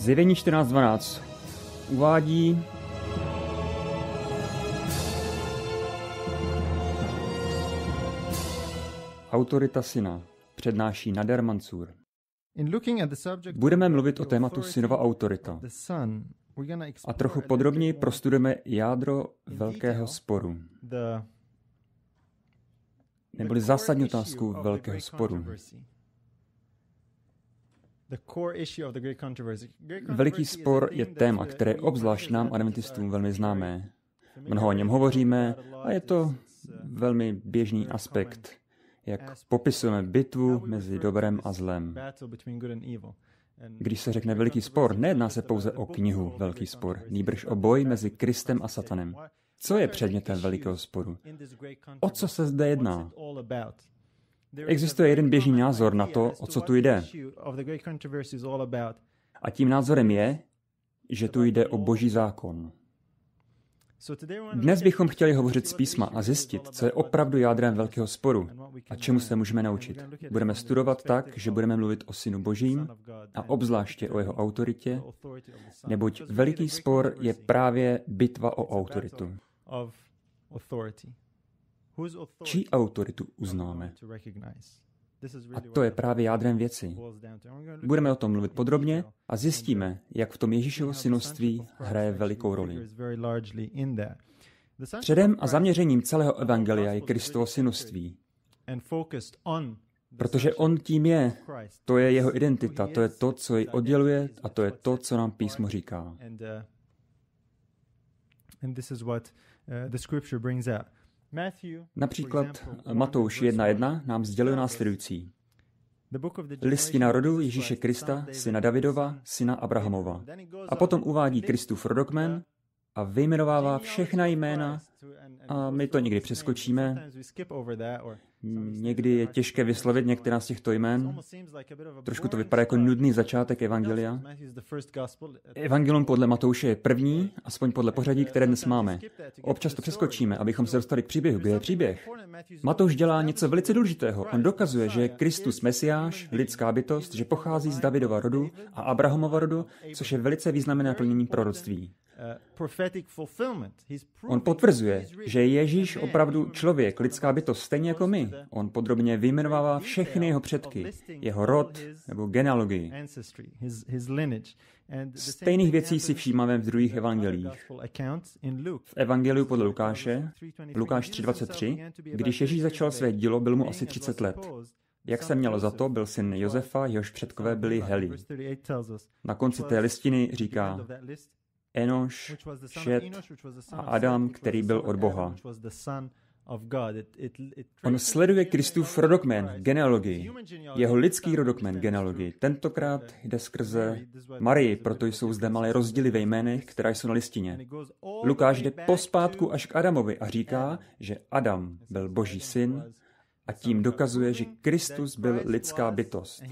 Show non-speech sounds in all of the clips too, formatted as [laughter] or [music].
Zjevení 14.12 uvádí, Autorita syna přednáší Nader Mansur. Budeme mluvit o tématu synova autorita a trochu podrobněji prostudujeme jádro velkého sporu, neboli zásadní otázku velkého sporu. Veliký spor je téma, které obzvlášť nám adventistům velmi známé. Mnoho o něm hovoříme a je to velmi běžný aspekt, jak popisujeme bitvu mezi dobrem a zlem. Když se řekne veliký spor, nejedná se pouze o knihu Velký spor, nýbrž o boj mezi Kristem a Satanem. Co je předmětem velikého sporu? O co se zde jedná? Existuje jeden běžný názor na to, o co tu jde. A tím názorem je, že tu jde o boží zákon. Dnes bychom chtěli hovořit z písma a zjistit, co je opravdu jádrem velkého sporu a čemu se můžeme naučit. Budeme studovat tak, že budeme mluvit o Synu Božím a obzvláště o jeho autoritě, neboť veliký spor je právě bitva o autoritu. Čí autoritu uznáme? A to je právě jádrem věci. Budeme o tom mluvit podrobně a zjistíme, uh, jak v tom Ježíšovo synoství hraje velikou roli. Předem a zaměřením celého Evangelia je Kristovo synoství, protože on tím je. To je jeho identita, to je to, co ji odděluje a to je to, co nám písmo říká. Uh, and this is what uh, the scripture brings out. Například Matouš 1.1 nám sdělil následující. Listina rodu Ježíše Krista, syna Davidova, syna Abrahamova. A potom uvádí Kristův rodokmen a vyjmenovává všechna jména a my to někdy přeskočíme Hmm, někdy je těžké vyslovit některá z těchto jmen. Trošku to vypadá jako nudný začátek Evangelia. Uh, Evangelium podle Matouše je první, aspoň podle pořadí, uh, které dnes máme. Občas to přeskočíme, abychom se dostali k příběhu, kde je příběh. Matouš dělá něco velice důležitého. On dokazuje, že je Kristus Mesiáš, lidská bytost, že pochází z Davidova rodu a Abrahamova rodu, což je velice významné naplnění proroctví. Eh, On potvrzuje, že Ježíš opravdu člověk, lidská bytost, stejně jako my. On podrobně vyjmenovává všechny jeho předky, jeho rod nebo genealogii. Stejných věcí si všímáme v druhých evangelích. V evangeliu podle Lukáše, Lukáš 3.23, když Ježíš začal své dílo, byl mu asi 30 let. Jak se mělo za to, byl syn Josefa, jehož předkové byli Heli. Na konci té listiny říká, Enoš, Šet a Adam, který byl od Boha. On sleduje Kristův rodokmen, genealogii, jeho lidský rodokmen, genealogii. Tentokrát jde skrze Marii, proto jsou zde malé rozdíly ve jménech, která jsou na listině. Lukáš jde pospátku až k Adamovi a říká, že Adam byl boží syn a tím dokazuje, že Kristus byl lidská bytost.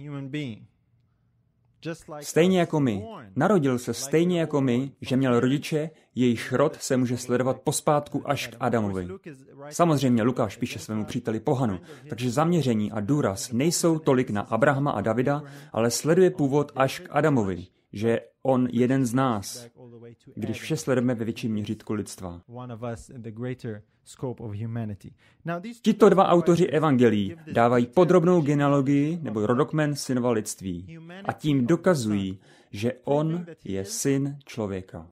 Stejně jako my. Narodil se stejně jako my, že měl rodiče, jejich rod se může sledovat pospátku až k Adamovi. Samozřejmě Lukáš píše svému příteli Pohanu, takže zaměření a důraz nejsou tolik na Abrahama a Davida, ale sleduje původ až k Adamovi, že on jeden z nás když vše sledujeme ve větším měřítku lidstva. Tito dva autoři evangelií dávají podrobnou genealogii nebo rodokmen synova lidství a tím dokazují, že on je syn člověka.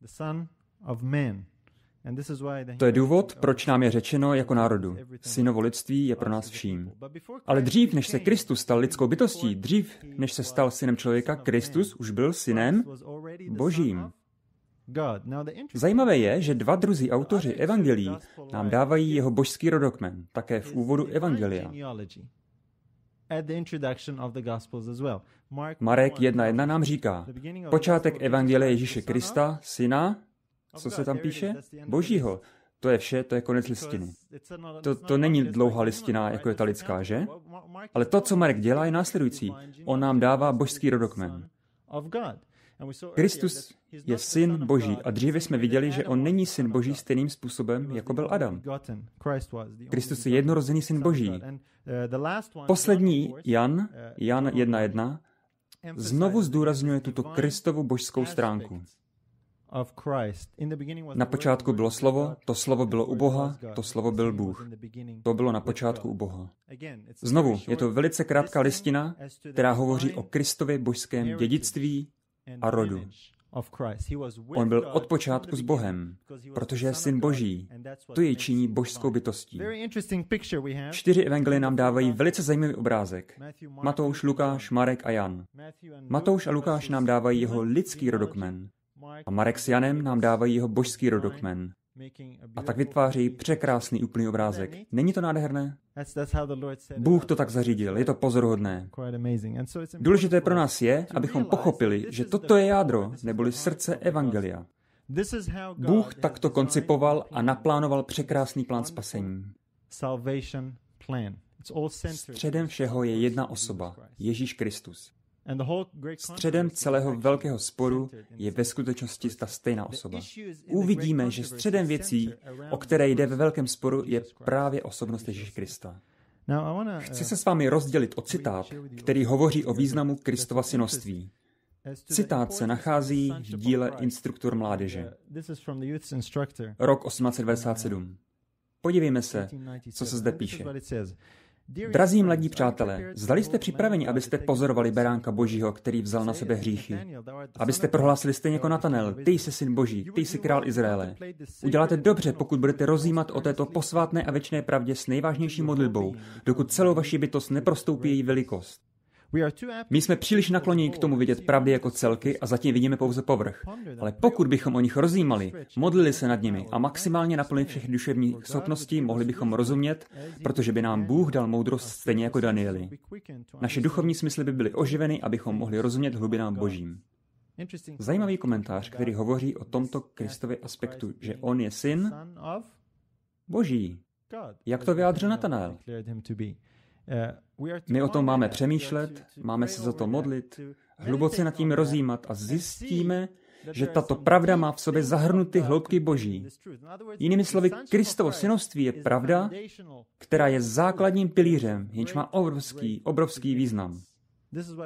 To je důvod, proč nám je řečeno jako národu. Synovo lidství je pro nás vším. Ale dřív, než se Kristus stal lidskou bytostí, dřív, než se stal synem člověka, Kristus už byl synem božím. Zajímavé je, že dva druzí autoři evangelií nám dávají jeho božský rodokmen, také v úvodu evangelia. Marek 1.1 nám říká, počátek evangelie Ježíše Krista, syna, co se tam píše? Božího. To je vše, to je konec listiny. To, to není dlouhá listina, jako je ta lidská, že? Ale to, co Marek dělá, je následující. On nám dává božský rodokmen. Kristus je syn Boží a dříve jsme viděli, že on není syn Boží stejným způsobem, jako byl Adam. Kristus je jednorozený syn Boží. Uh, Poslední Jan, uh, Jan 1.1, znovu zdůrazňuje tuto Kristovu božskou stránku. Na počátku bylo slovo, to slovo bylo u Boha, to slovo byl Bůh. To bylo na počátku u Boha. Znovu, je to velice krátká listina, která hovoří o Kristově božském dědictví, a rodu. On byl od počátku s Bohem, protože je syn Boží. To je činí božskou bytostí. Čtyři evangelie nám dávají velice zajímavý obrázek. Matouš, Lukáš, Marek a Jan. Matouš a Lukáš nám dávají jeho lidský rodokmen. A Marek s Janem nám dávají jeho božský rodokmen a tak vytváří překrásný úplný obrázek. Není to nádherné? Bůh to tak zařídil, je to pozoruhodné. Důležité pro nás je, abychom pochopili, že toto je jádro, neboli srdce Evangelia. Bůh takto koncipoval a naplánoval překrásný plán spasení. Středem všeho je jedna osoba, Ježíš Kristus. Středem celého velkého sporu je ve skutečnosti ta stejná osoba. Uvidíme, že středem věcí, o které jde ve velkém sporu, je právě osobnost Ježíš Krista. Chci uh, se s vámi rozdělit o citát, který hovoří o významu Kristova synoství. Citát se nachází v díle Instruktor uh, mládeže. Rok 1897. Uh, Podívejme se, co se zde píše. Drazí mladí přátelé, zdali jste připraveni, abyste pozorovali beránka Božího, který vzal na sebe hříchy? Abyste prohlásili stejně jako Natanel, ty jsi syn Boží, ty jsi král Izraele. Uděláte dobře, pokud budete rozjímat o této posvátné a věčné pravdě s nejvážnější modlitbou, dokud celou vaši bytost neprostoupí její velikost. My jsme příliš nakloněni k tomu vidět pravdy jako celky a zatím vidíme pouze povrch. Ale pokud bychom o nich rozjímali, modlili se nad nimi a maximálně naplnili všechny duševní schopnosti, mohli bychom rozumět, protože by nám Bůh dal moudrost stejně jako Danieli. Naše duchovní smysly by byly oživeny, abychom mohli rozumět hlubinám Božím. Zajímavý komentář, který hovoří o tomto Kristově aspektu, že on je syn Boží. Jak to vyjádřil Natanael? My o tom máme přemýšlet, máme se za to modlit, hluboce nad tím rozjímat a zjistíme, že tato pravda má v sobě zahrnuty hloubky boží. Jinými slovy, Kristovo synoství je pravda, která je základním pilířem, jenž má obrovský, obrovský význam.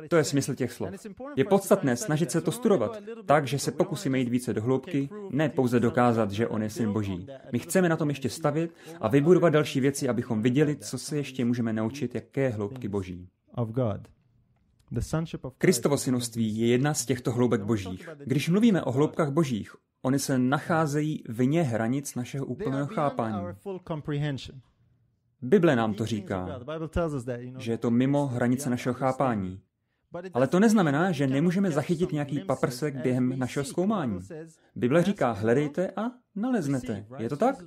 To je smysl těch slov. Je podstatné snažit se to studovat, tak, že se pokusíme jít více do hloubky, ne pouze dokázat, že on je syn Boží. My chceme na tom ještě stavit a vybudovat další věci, abychom viděli, co se ještě můžeme naučit, jaké hloubky Boží. Kristovo synoství je jedna z těchto hloubek božích. Když mluvíme o hloubkách božích, Oni se nacházejí vně hranic našeho úplného chápání. Bible nám to říká, že je to mimo hranice našeho chápání. Ale to neznamená, že nemůžeme zachytit nějaký paprsek během našeho zkoumání. Bible říká, hledejte a naleznete. Je to tak?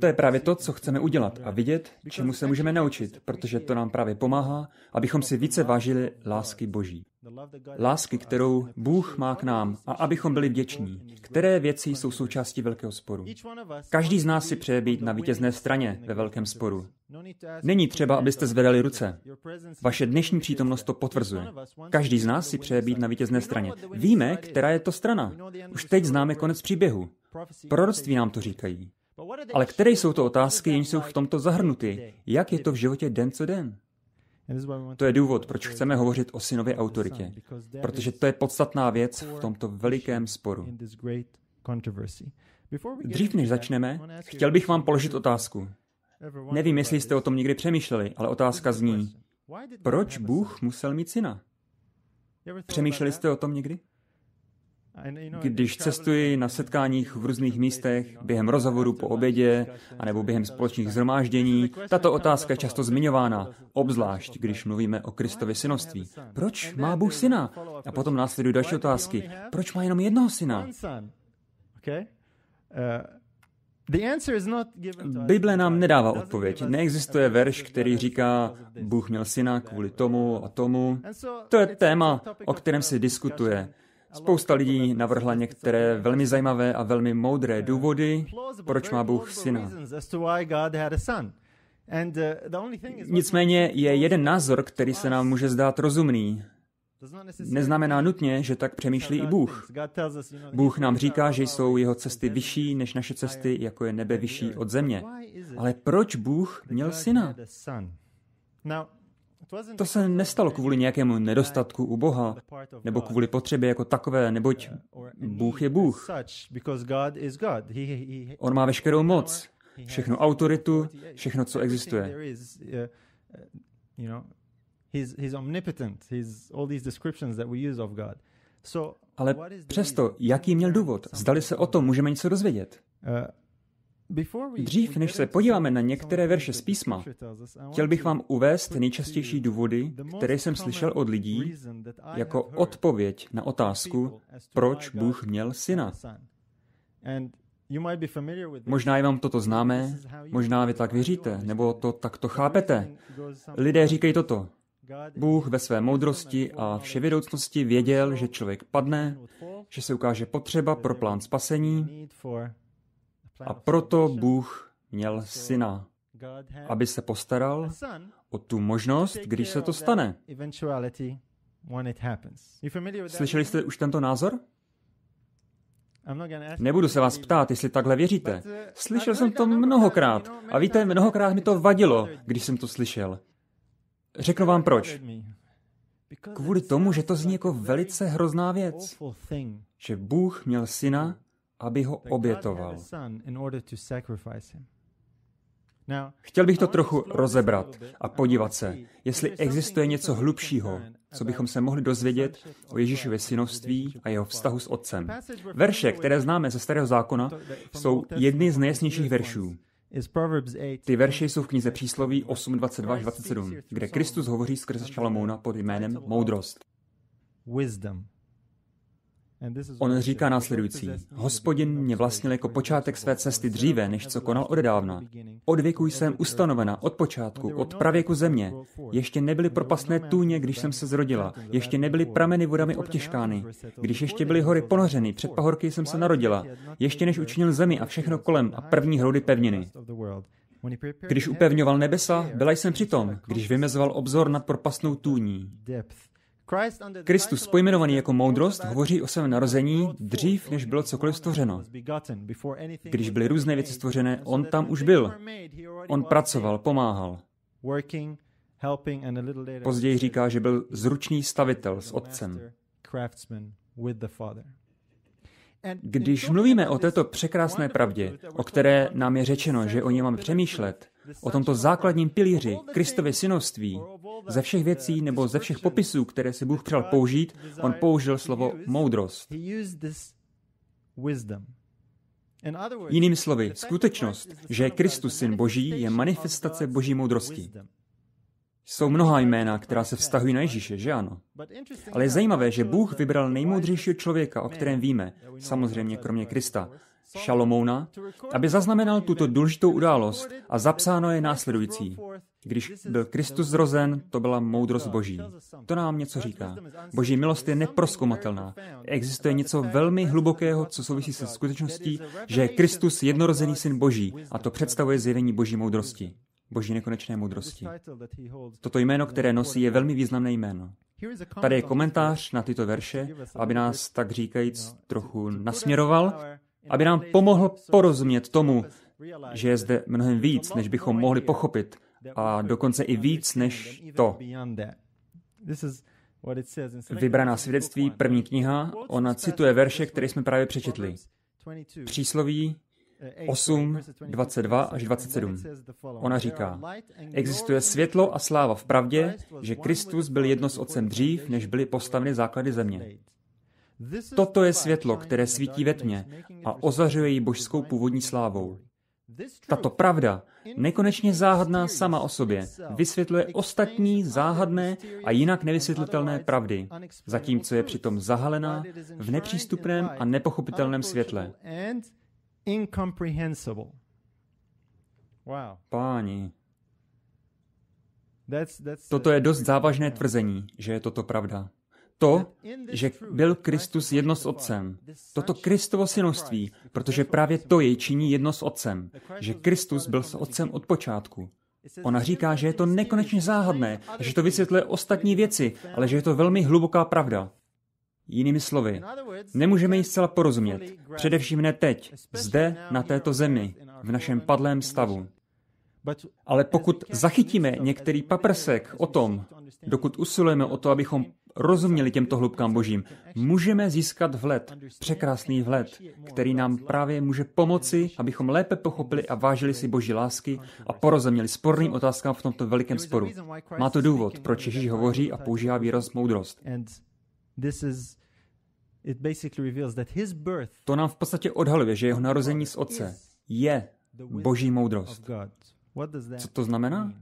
To je právě to, co chceme udělat a vidět, čemu se můžeme naučit, protože to nám právě pomáhá, abychom si více vážili lásky Boží. Lásky, kterou Bůh má k nám a abychom byli vděční, které věci jsou součástí velkého sporu. Každý z nás si přeje být no na vítězné straně ve velkém sporu. Není třeba, abyste zvedali ruce. Vaše dnešní přítomnost to potvrzuje. Každý z nás si přeje být na vítězné straně. Víme, která je to strana. Už teď známe konec příběhu. Proroctví nám to říkají. Ale které jsou to otázky, jenž jsou v tomto zahrnuty? Jak je to v životě den co den? To je důvod, proč chceme hovořit o synově autoritě, protože to je podstatná věc v tomto velikém sporu. Dřív než začneme, chtěl bych vám položit otázku. Nevím, jestli jste o tom někdy přemýšleli, ale otázka zní, proč Bůh musel mít syna? Přemýšleli jste o tom někdy? Když cestuji na setkáních v různých místech, během rozhovoru po obědě, anebo během společných zhromáždění, tato otázka je často zmiňována, obzvlášť když mluvíme o Kristově synoství. Proč má Bůh syna? A potom následují další otázky. Proč má jenom jednoho syna? Bible nám nedává odpověď. Neexistuje verš, který říká, Bůh měl syna kvůli tomu a tomu. To je téma, o kterém se diskutuje. Spousta lidí navrhla některé velmi zajímavé a velmi moudré důvody, proč má Bůh syna. Nicméně je jeden názor, který se nám může zdát rozumný. Neznamená nutně, že tak přemýšlí i Bůh. Bůh nám říká, že jsou jeho cesty vyšší než naše cesty, jako je nebe vyšší od země. Ale proč Bůh měl syna? To se nestalo kvůli nějakému nedostatku u Boha, nebo kvůli potřebě jako takové, neboť Bůh je Bůh. On má veškerou moc, všechnu autoritu, všechno, co existuje. Ale přesto, jaký měl důvod? Zdali se o tom můžeme něco dozvědět? Dřív, než se podíváme na některé verše z písma, chtěl bych vám uvést nejčastější důvody, které jsem slyšel od lidí, jako odpověď na otázku, proč Bůh měl syna. Možná je vám toto známé, možná vy tak věříte, nebo to takto chápete. Lidé říkají toto. Bůh ve své moudrosti a vševědoucnosti věděl, že člověk padne, že se ukáže potřeba pro plán spasení a proto Bůh měl syna, aby se postaral o tu možnost, když se to stane. Slyšeli jste už tento názor? Nebudu se vás ptát, jestli takhle věříte. Uh, slyšel jsem to mnohokrát. A víte, mnohokrát mi to vadilo, když jsem to slyšel. Řeknu vám proč. Kvůli tomu, že to zní jako velice hrozná věc. Že Bůh měl syna, aby ho obětoval. Chtěl bych to trochu rozebrat a podívat se, jestli existuje něco hlubšího, co bychom se mohli dozvědět o Ježíšově synovství a jeho vztahu s Otcem. Verše, které známe ze Starého zákona, jsou jedny z nejjasnějších veršů. Ty verše jsou v knize přísloví 822 27, kde Kristus hovoří skrze Šalamouna pod jménem Moudrost. On říká následující. Hospodin mě vlastnil jako počátek své cesty dříve, než co konal odedávna. Od věku jsem ustanovena, od počátku, od pravěku země. Ještě nebyly no propastné tůně, když jsem se zrodila. Ještě nebyly prameny vodami obtěžkány. Když ještě byly hory ponořeny, před pahorky jsem se narodila. Ještě než učinil zemi a všechno kolem a první hroudy pevniny. Když upevňoval nebesa, byla jsem přitom, když vymezoval obzor nad propastnou tůní. Kristus, pojmenovaný jako moudrost, hovoří o svém narození dřív, než bylo cokoliv stvořeno. Když byly různé věci stvořené, on tam už byl. On pracoval, pomáhal. Později říká, že byl zručný stavitel s otcem. Když mluvíme o této překrásné pravdě, o které nám je řečeno, že o ní máme přemýšlet, o tomto základním pilíři Kristově synoství, ze všech věcí nebo ze všech popisů, které si Bůh přál použít, on použil slovo moudrost. Jinými slovy, skutečnost, že Kristus syn Boží, je manifestace Boží moudrosti. Jsou mnoha jména, která se vztahují na Ježíše, že ano? Ale je zajímavé, že Bůh vybral nejmoudřejšího člověka, o kterém víme, samozřejmě kromě Krista, Šalomouna, aby zaznamenal tuto důležitou událost a zapsáno je následující. Když byl Kristus zrozen, to byla moudrost Boží. To nám něco říká. Boží milost je neproskomatelná. Existuje něco velmi hlubokého, co souvisí se skutečností, že je Kristus jednorozený syn Boží a to představuje zjevení Boží moudrosti. Boží nekonečné moudrosti. Toto jméno, které nosí, je velmi významné jméno. Tady je komentář na tyto verše, aby nás, tak říkajíc, trochu nasměroval aby nám pomohl porozumět tomu, že je zde mnohem víc, než bychom mohli pochopit, a dokonce i víc než to. Vybraná svědectví, první kniha, ona cituje verše, které jsme právě přečetli. Přísloví 8, 22 až 27. Ona říká, existuje světlo a sláva v pravdě, že Kristus byl jedno s Otcem dřív, než byly postaveny základy země. Toto je světlo, které svítí ve tmě a ozařuje ji božskou původní slávou. Tato pravda, nekonečně záhadná sama o sobě, vysvětluje ostatní záhadné a jinak nevysvětlitelné pravdy, zatímco je přitom zahalená v nepřístupném a nepochopitelném světle. Páni, toto je dost závažné tvrzení, že je toto pravda to, že byl Kristus jedno s Otcem. Toto Kristovo synoství, protože právě to jej činí jedno s Otcem, že Kristus byl s Otcem od počátku. Ona říká, že je to nekonečně záhadné, že to vysvětluje ostatní věci, ale že je to velmi hluboká pravda. Jinými slovy, nemůžeme ji zcela porozumět, především ne teď, zde, na této zemi, v našem padlém stavu. Ale pokud zachytíme některý paprsek o tom, dokud usilujeme o to, abychom rozuměli těmto hloubkám božím, můžeme získat vhled, překrásný vhled, který nám právě může pomoci, abychom lépe pochopili a vážili si boží lásky a porozuměli sporným otázkám v tomto velikém sporu. Má to důvod, proč Ježíš hovoří a používá výraz moudrost. To nám v podstatě odhaluje, že jeho narození z Otce je boží moudrost. Co to znamená?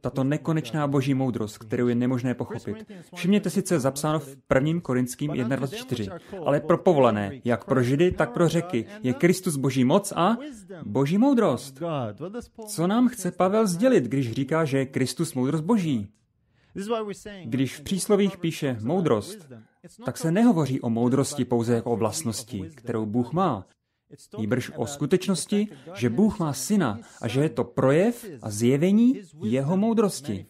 Tato nekonečná boží moudrost, kterou je nemožné pochopit. Všimněte je zapsáno v 1. Korinským 1.24, ale pro povolené, jak pro židy, tak pro řeky, je Kristus boží moc a boží moudrost. Co nám chce Pavel sdělit, když říká, že je Kristus moudrost boží? Když v příslovích píše moudrost, tak se nehovoří o moudrosti pouze jako o vlastnosti, kterou Bůh má, Nýbrž o skutečnosti, že Bůh má syna a že je to projev a zjevení jeho moudrosti.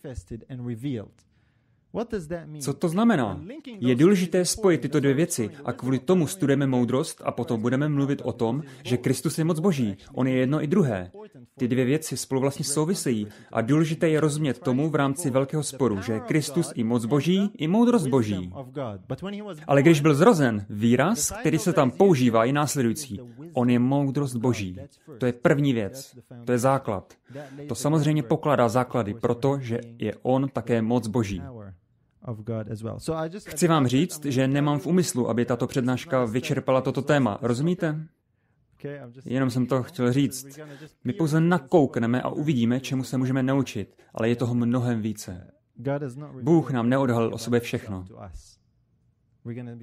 Co to znamená? Je důležité spojit tyto dvě věci a kvůli tomu studujeme moudrost a potom budeme mluvit o tom, že Kristus je moc boží, on je jedno i druhé. Ty dvě věci spolu vlastně souvisejí a důležité je rozumět tomu v rámci velkého sporu, že Kristus i moc boží, i moudrost boží. Ale když byl zrozen, výraz, který se tam používá, je následující. On je moudrost boží. To je první věc. To je základ. To samozřejmě pokládá základy, protože je on také moc boží. Chci vám říct, že nemám v úmyslu, aby tato přednáška vyčerpala toto téma, rozumíte? Jenom jsem to chtěl říct. My pouze nakoukneme a uvidíme, čemu se můžeme naučit, ale je toho mnohem více. Bůh nám neodhalil o sobě všechno.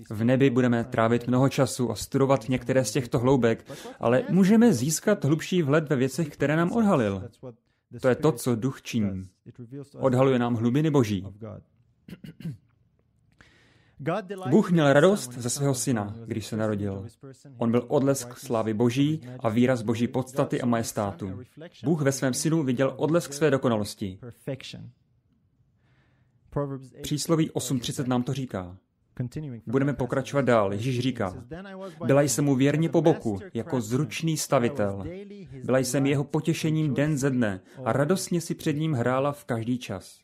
V nebi budeme trávit mnoho času a studovat některé z těchto hloubek, ale můžeme získat hlubší vhled ve věcech, které nám odhalil. To je to, co duch činí. Odhaluje nám hlubiny Boží. Bůh měl radost ze svého syna, když se narodil. On byl odlesk slávy Boží a výraz Boží podstaty a majestátu. Bůh ve svém synu viděl odlesk své dokonalosti. Přísloví 8.30 nám to říká. Budeme pokračovat dál. Ježíš říká, byla jsem mu věrně po boku, jako zručný stavitel. Byla jsem jeho potěšením den ze dne a radostně si před ním hrála v každý čas.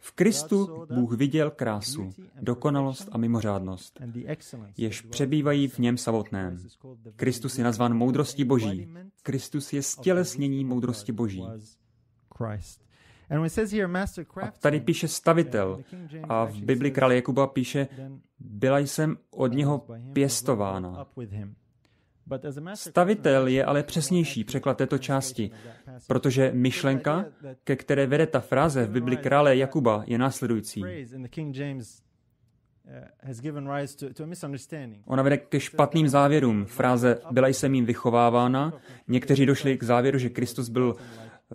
V Kristu Bůh viděl krásu, dokonalost a mimořádnost, jež přebývají v něm samotném. Kristus je nazván moudrostí boží. Kristus je stělesnění moudrosti boží. Christ. A tady píše stavitel. A v Bibli krále Jakuba píše, byla jsem od něho pěstována. Stavitel je ale přesnější překlad této části, protože myšlenka, ke které vede ta fráze v Bibli krále Jakuba, je následující. Uh, Ona vede ke špatným závěrům. Fráze byla jsem jim vychovávána. Někteří došli k závěru, že Kristus byl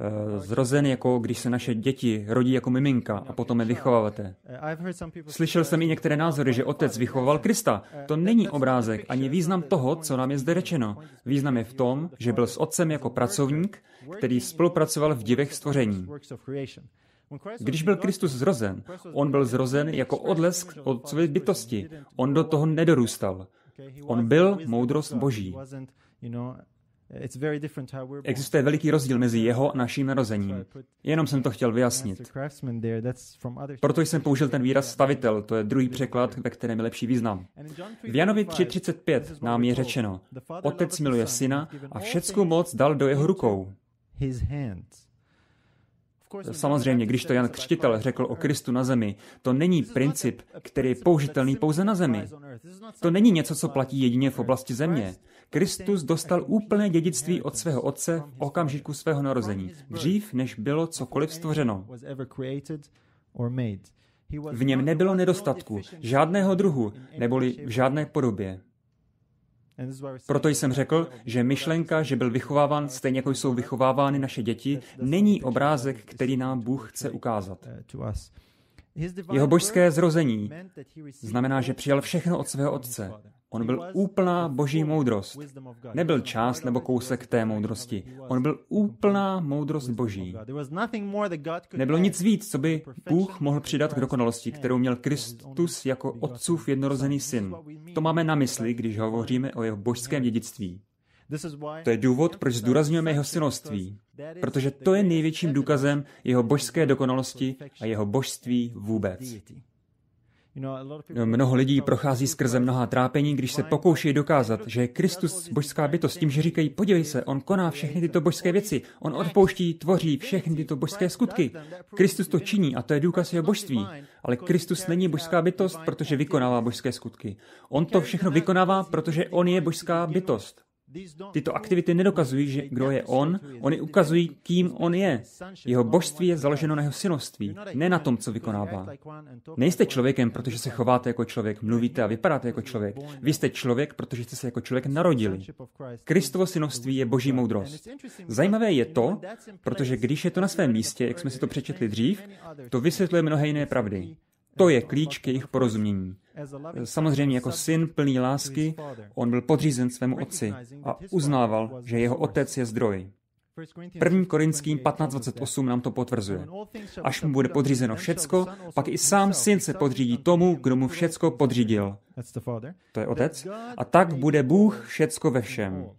Eh, zrozen, jako když se naše děti rodí jako miminka a potom je vychováváte. Slyšel jsem i některé názory, že otec vychoval Krista. To není obrázek ani význam toho, co nám je zde řečeno. Význam je v tom, že byl s otcem jako pracovník, který spolupracoval v divech stvoření. Když byl Kristus zrozen, on byl zrozen jako odlesk od své bytosti. On do toho nedorůstal. On byl moudrost Boží. Existuje veliký rozdíl mezi jeho a naším narozením. Jenom jsem to chtěl vyjasnit. Proto jsem použil ten výraz stavitel, to je druhý překlad, ve kterém je lepší význam. V Janovi 3.35 nám je řečeno, otec miluje syna a všeckou moc dal do jeho rukou. Samozřejmě, když to Jan Křtitel řekl o Kristu na zemi, to není princip, který je použitelný pouze na zemi. To není něco, co platí jedině v oblasti země. Kristus dostal úplné dědictví od svého otce v okamžiku svého narození, dřív než bylo cokoliv stvořeno. V něm nebylo nedostatku, žádného druhu, neboli v žádné podobě. Proto jsem řekl, že myšlenka, že byl vychováván stejně jako jsou vychovávány naše děti, není obrázek, který nám Bůh chce ukázat. Jeho božské zrození znamená, že přijal všechno od svého otce. On byl úplná boží moudrost. Nebyl část nebo kousek té moudrosti. On byl úplná moudrost boží. Nebylo nic víc, co by Bůh mohl přidat k dokonalosti, kterou měl Kristus jako otcův jednorozený syn. To máme na mysli, když hovoříme o jeho božském dědictví. To je důvod, proč zdůrazňujeme jeho synoství protože to je největším důkazem jeho božské dokonalosti a jeho božství vůbec. Mnoho lidí prochází skrze mnoha trápení, když se pokouší dokázat, že je Kristus božská bytost tím, že říkají, podívej se, on koná všechny tyto božské věci, on odpouští, tvoří všechny tyto božské skutky. Kristus to činí a to je důkaz jeho božství. Ale Kristus není božská bytost, protože vykonává božské skutky. On to všechno vykonává, protože on je božská bytost. Tyto aktivity nedokazují, že kdo je on, oni ukazují, kým on je. Jeho božství je založeno na jeho synoství, ne na tom, co vykonává. Nejste člověkem, protože se chováte jako člověk, mluvíte a vypadáte jako člověk. Vy jste člověk, protože jste se jako člověk narodili. Kristovo synoství je boží moudrost. Zajímavé je to, protože když je to na svém místě, jak jsme si to přečetli dřív, to vysvětluje mnohé jiné pravdy. To je klíč k jejich porozumění. Samozřejmě jako syn plný lásky, on byl podřízen svému otci a uznával, že jeho otec je zdroj. 1. Korinským 15.28 nám to potvrzuje. Až mu bude podřízeno všecko, pak i sám syn se podřídí tomu, kdo mu všecko podřídil. To je otec. A tak bude Bůh všecko ve všem.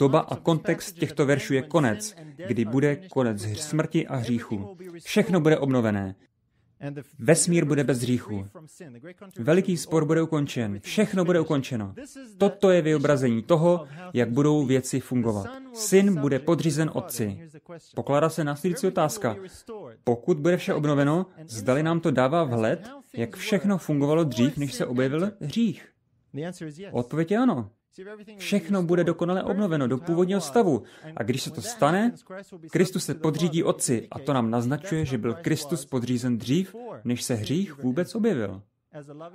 Doba a kontext těchto veršů je konec, kdy bude konec smrti a hříchu. Všechno bude obnovené. Vesmír bude bez hříchu. Veliký spor bude ukončen. Všechno bude ukončeno. Toto je vyobrazení toho, jak budou věci fungovat. Syn bude podřízen otci. Pokládá se následující no otázka. Pokud bude vše obnoveno, zdali nám to dává vhled, jak všechno fungovalo dřív, než se objevil hřích? Odpověď je ano. Všechno bude dokonale obnoveno do původního stavu a když se to stane, Kristus se podřídí Otci a to nám naznačuje, že byl Kristus podřízen dřív, než se hřích vůbec objevil.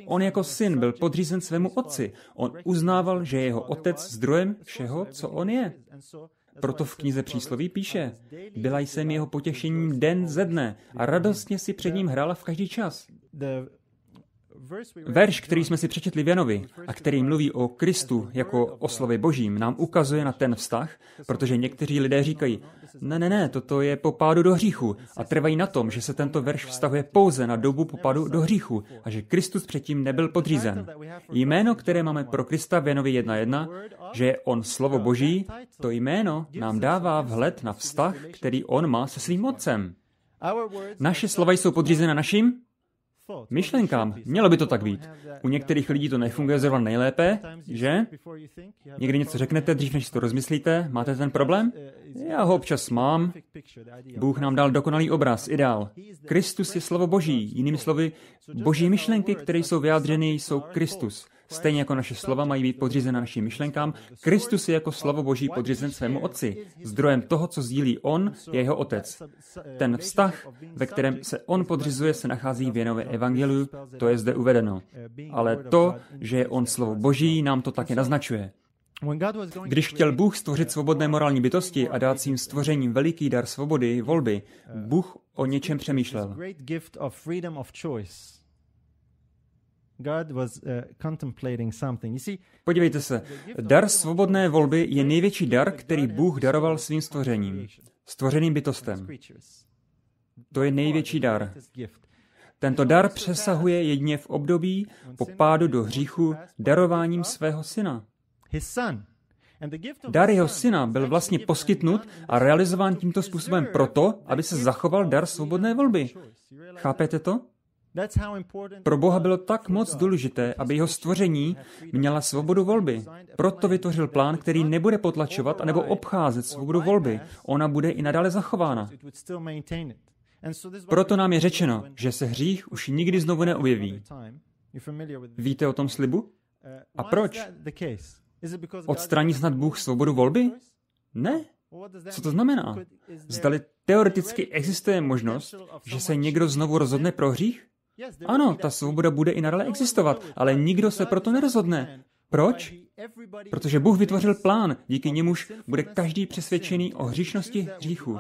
On jako syn byl podřízen svému otci. On uznával, že je jeho otec zdrojem všeho, co on je. Proto v knize přísloví píše, byla jsem jeho potěšením den ze dne a radostně si před ním hrála v každý čas. Verš, který jsme si přečetli Věnovi a který mluví o Kristu jako o slově božím, nám ukazuje na ten vztah, protože někteří lidé říkají, ne, ne, ne, toto je po pádu do hříchu a trvají na tom, že se tento verš vztahuje pouze na dobu popadu do hříchu a že Kristus předtím nebyl podřízen. Jméno, které máme pro Krista v Janovi 1.1, že je on slovo boží, to jméno nám dává vhled na vztah, který on má se svým otcem. Naše slova jsou podřízena našim myšlenkám. Mělo by to tak být. U některých lidí to nefunguje zrovna nejlépe, že? Někdy něco řeknete, dřív než si to rozmyslíte, máte ten problém? Já ho občas mám. Bůh nám dal dokonalý obraz, ideál. Kristus je slovo Boží, jinými slovy, Boží myšlenky, které jsou vyjádřeny, jsou Kristus. Stejně jako naše slova mají být podřízena našim myšlenkám, Kristus je jako slovo Boží podřízen svému Otci. Zdrojem toho, co sdílí On, je jeho Otec. Ten vztah, ve kterém se On podřizuje, se nachází v Jenově Evangeliu, to je zde uvedeno. Ale to, že je On slovo Boží, nám to také naznačuje. Když chtěl Bůh stvořit svobodné morální bytosti a dát svým stvořením veliký dar svobody, volby, Bůh o něčem přemýšlel. Eh, Podívejte se, dar svobodné volby je největší dar, který Bůh daroval svým stvořením, stvořeným bytostem. To je největší dar. Tento dar přesahuje jedně v období po pádu do hříchu darováním svého syna. Dar jeho syna byl vlastně poskytnut a realizován tímto způsobem proto, aby se zachoval dar svobodné volby. Chápete to? Pro Boha bylo tak moc důležité, aby jeho stvoření měla svobodu volby. Proto vytvořil plán, který nebude potlačovat nebo obcházet svobodu volby. Ona bude i nadále zachována. Proto nám je řečeno, že se hřích už nikdy znovu neobjeví. Víte o tom slibu? Uh, a proč? Odstraní snad Bůh svobodu volby? Ne. Co to znamená? Zdali teoreticky existuje možnost, že se někdo znovu rozhodne pro hřích? Ano, ta svoboda bude i nadále existovat, ale nikdo se proto nerozhodne. Proč? Protože Bůh vytvořil plán, díky němuž bude každý přesvědčený o hříšnosti hříchu.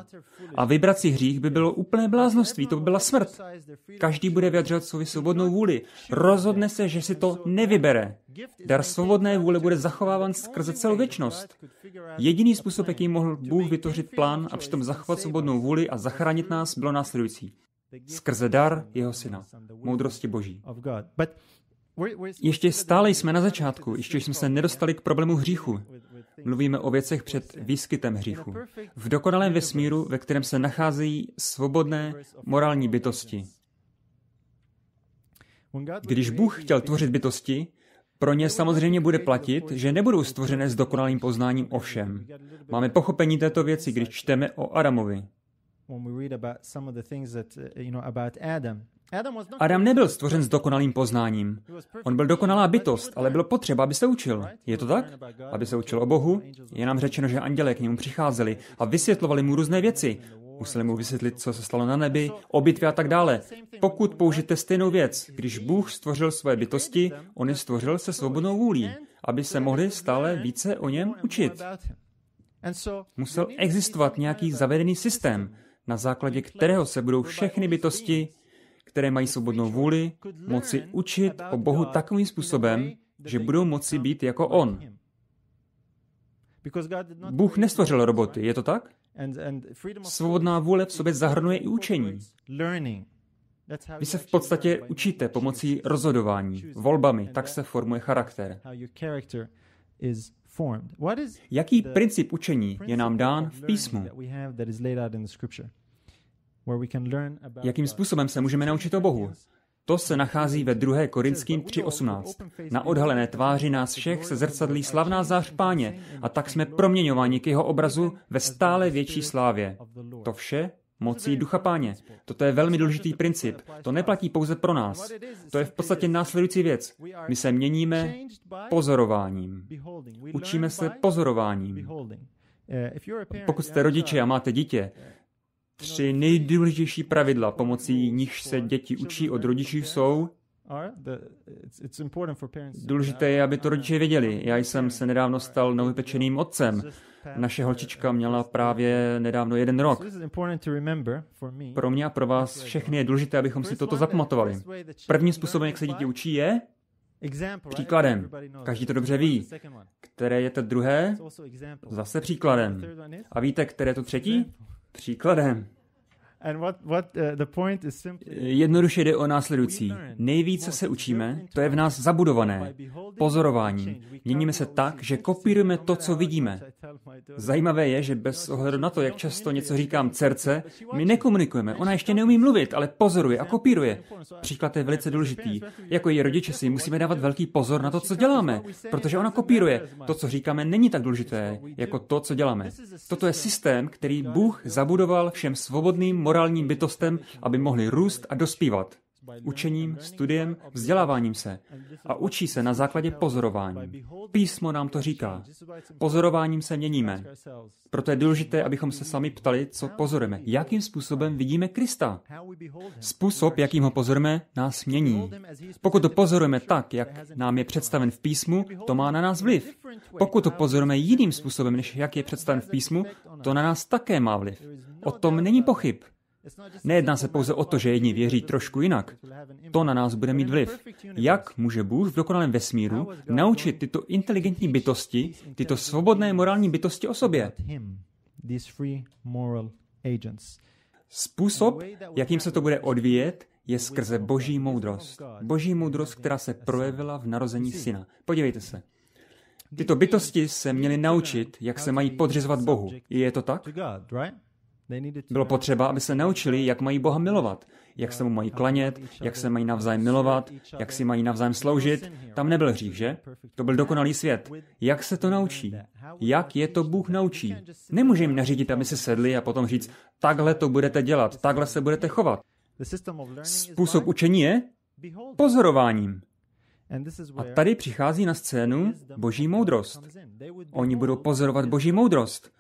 A vybrat si hřích by bylo úplné bláznoství, to by byla smrt. Každý bude vyjadřovat svou svobodnou vůli. Rozhodne se, že si to nevybere. Dar svobodné vůle bude zachováván skrze celou věčnost. Jediný způsob, jaký mohl Bůh vytvořit plán a přitom zachovat svobodnou vůli a zachránit nás, bylo následující skrze dar jeho syna, moudrosti boží. Ještě stále jsme na začátku, ještě jsme se nedostali k problému hříchu. Mluvíme o věcech před výskytem hříchu. V dokonalém vesmíru, ve kterém se nacházejí svobodné morální bytosti. Když Bůh chtěl tvořit bytosti, pro ně samozřejmě bude platit, že nebudou stvořené s dokonalým poznáním o všem. Máme pochopení této věci, když čteme o Adamovi. Adam nebyl stvořen s dokonalým poznáním. On byl dokonalá bytost, ale bylo potřeba, aby se učil. Je to tak? Aby se učil o Bohu? Je nám řečeno, že andělé k němu přicházeli a vysvětlovali mu různé věci. Museli mu vysvětlit, co se stalo na nebi, o bitvě a tak dále. Pokud použijete stejnou věc, když Bůh stvořil své bytosti, on je stvořil se svobodnou vůlí, aby se mohli stále více o něm učit. Musel existovat nějaký zavedený systém na základě kterého se budou všechny bytosti, které mají svobodnou vůli, moci učit o Bohu takovým způsobem, že budou moci být jako On. Bůh nestvořil roboty, je to tak? Svobodná vůle v sobě zahrnuje i učení. Vy se v podstatě učíte pomocí rozhodování, volbami, tak se formuje charakter. Jaký princip učení je nám dán v písmu? Jakým způsobem se můžeme naučit o Bohu? To se nachází ve 2. Korinským 3.18. Na odhalené tváři nás všech se zrcadlí slavná zář páně a tak jsme proměňováni k jeho obrazu ve stále větší slávě. To vše mocí ducha páně. Toto je velmi důležitý princip. To neplatí pouze pro nás. To je v podstatě následující věc. My se měníme pozorováním. Učíme se pozorováním. Pokud jste rodiče a máte dítě, tři nejdůležitější pravidla, pomocí nichž se děti učí od rodičů, jsou Důležité je, aby to rodiče věděli. Já jsem se nedávno stal novopečeným otcem naše holčička měla právě nedávno jeden rok. Pro mě a pro vás všechny je důležité, abychom si toto zapamatovali. První způsob, jak se dítě učí, je Příkladem. Každý to dobře ví. Které je to druhé? Zase příkladem. A víte, které je to třetí? Příkladem. Uh, eh, jednoduše jde o následující. Nejvíce se učíme, to je v nás zabudované. Pozorování. Měníme se tak, že kopírujeme to, co vidíme. Zajímavé je, že bez ohledu na to, jak často něco říkám dcerce, my nekomunikujeme. Ona ještě neumí mluvit, ale pozoruje a kopíruje. Příklad je velice důležitý. Jako její rodiče si musíme dávat velký pozor na to, co děláme, protože ona kopíruje. To, co říkáme, není tak důležité jako to, co děláme. Toto je systém, který Bůh zabudoval všem svobodným morálním bytostem, aby mohli růst a dospívat. Učením, studiem, vzděláváním se. A učí se na základě pozorování. Písmo nám to říká. Pozorováním se měníme. Proto je důležité, abychom se sami ptali, co pozorujeme. Jakým způsobem vidíme Krista? Způsob, jakým ho pozorujeme, nás mění. Pokud to pozorujeme tak, jak nám je představen v písmu, to má na nás vliv. Pokud to pozorujeme jiným způsobem, než jak je představen v písmu, to na nás také má vliv. O tom není pochyb. Nejedná se pouze o to, že jedni věří trošku jinak. To na nás bude mít vliv. Jak může Bůh v dokonalém vesmíru naučit tyto inteligentní bytosti, tyto svobodné morální bytosti o sobě? Způsob, jakým se to bude odvíjet, je skrze boží moudrost. Boží moudrost, která se projevila v narození syna. Podívejte se. Tyto bytosti se měly naučit, jak se mají podřizovat Bohu. Je to tak? Bylo potřeba, aby se naučili, jak mají Boha milovat, jak se mu mají klanět, jak se mají navzájem milovat, jak si mají navzájem sloužit. Tam nebyl hřích, že? To byl dokonalý svět. Jak se to naučí? Jak je to Bůh naučí? Nemůže jim nařídit, aby si sedli a potom říct, takhle to budete dělat, takhle se budete chovat. Způsob učení je pozorováním. A tady přichází na scénu boží moudrost. Oni budou pozorovat boží moudrost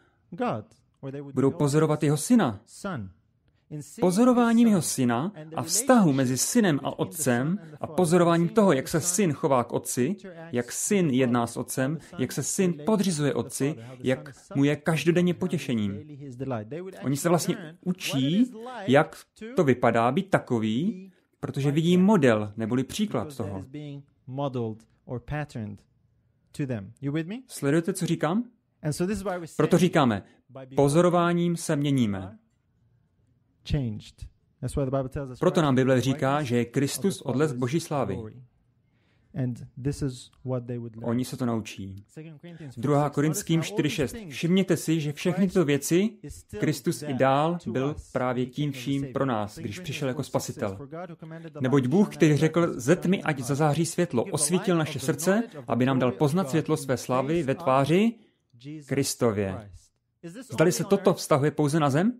budou pozorovat jeho syna. Pozorováním jeho syna a vztahu mezi synem a otcem a pozorováním toho, jak se syn chová k otci, jak syn jedná s otcem, jak se syn podřizuje otci, jak mu je každodenně potěšením. Oni se vlastně učí, jak to vypadá být takový, protože vidí model neboli příklad toho. Sledujete, co říkám? Proto říkáme, pozorováním se měníme. Proto nám Bible říká, že je Kristus odlesk Boží slávy. Oni se to naučí. 2. Korinským 4.6. Všimněte si, že všechny tyto věci Kristus i dál byl právě tím vším pro nás, když přišel jako spasitel. Neboť Bůh, který řekl, ze tmy ať zazáří světlo, osvítil naše srdce, aby nám dal poznat světlo své slavy ve tváři Kristově. Zdali se toto vztahuje pouze na zem?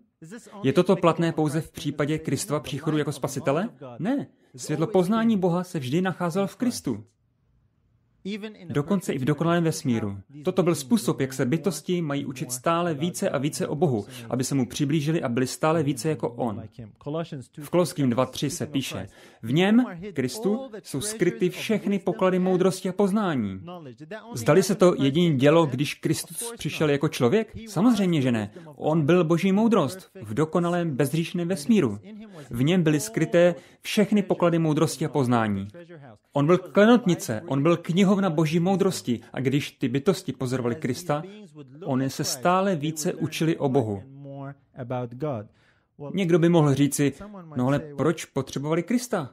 Je toto platné pouze v případě Kristova příchodu jako spasitele? Ne. Světlo poznání Boha se vždy nacházelo v Kristu. Dokonce i v dokonalém vesmíru. Toto byl způsob, jak se bytosti mají učit stále více a více o Bohu, aby se mu přiblížili a byli stále více jako On. V Koloským 2.3 se píše, v něm, Kristu, jsou skryty všechny poklady moudrosti a poznání. Zdali se to jediný dělo, když Kristus přišel jako člověk? Samozřejmě, že ne. On byl boží moudrost v dokonalém bezříšném vesmíru. V něm byly skryté všechny poklady moudrosti a poznání. On byl klenotnice, on byl knihou knihovna boží moudrosti a když ty bytosti pozorovali Krista, oni se stále více učili o Bohu. Někdo by mohl říci, no ale proč potřebovali Krista?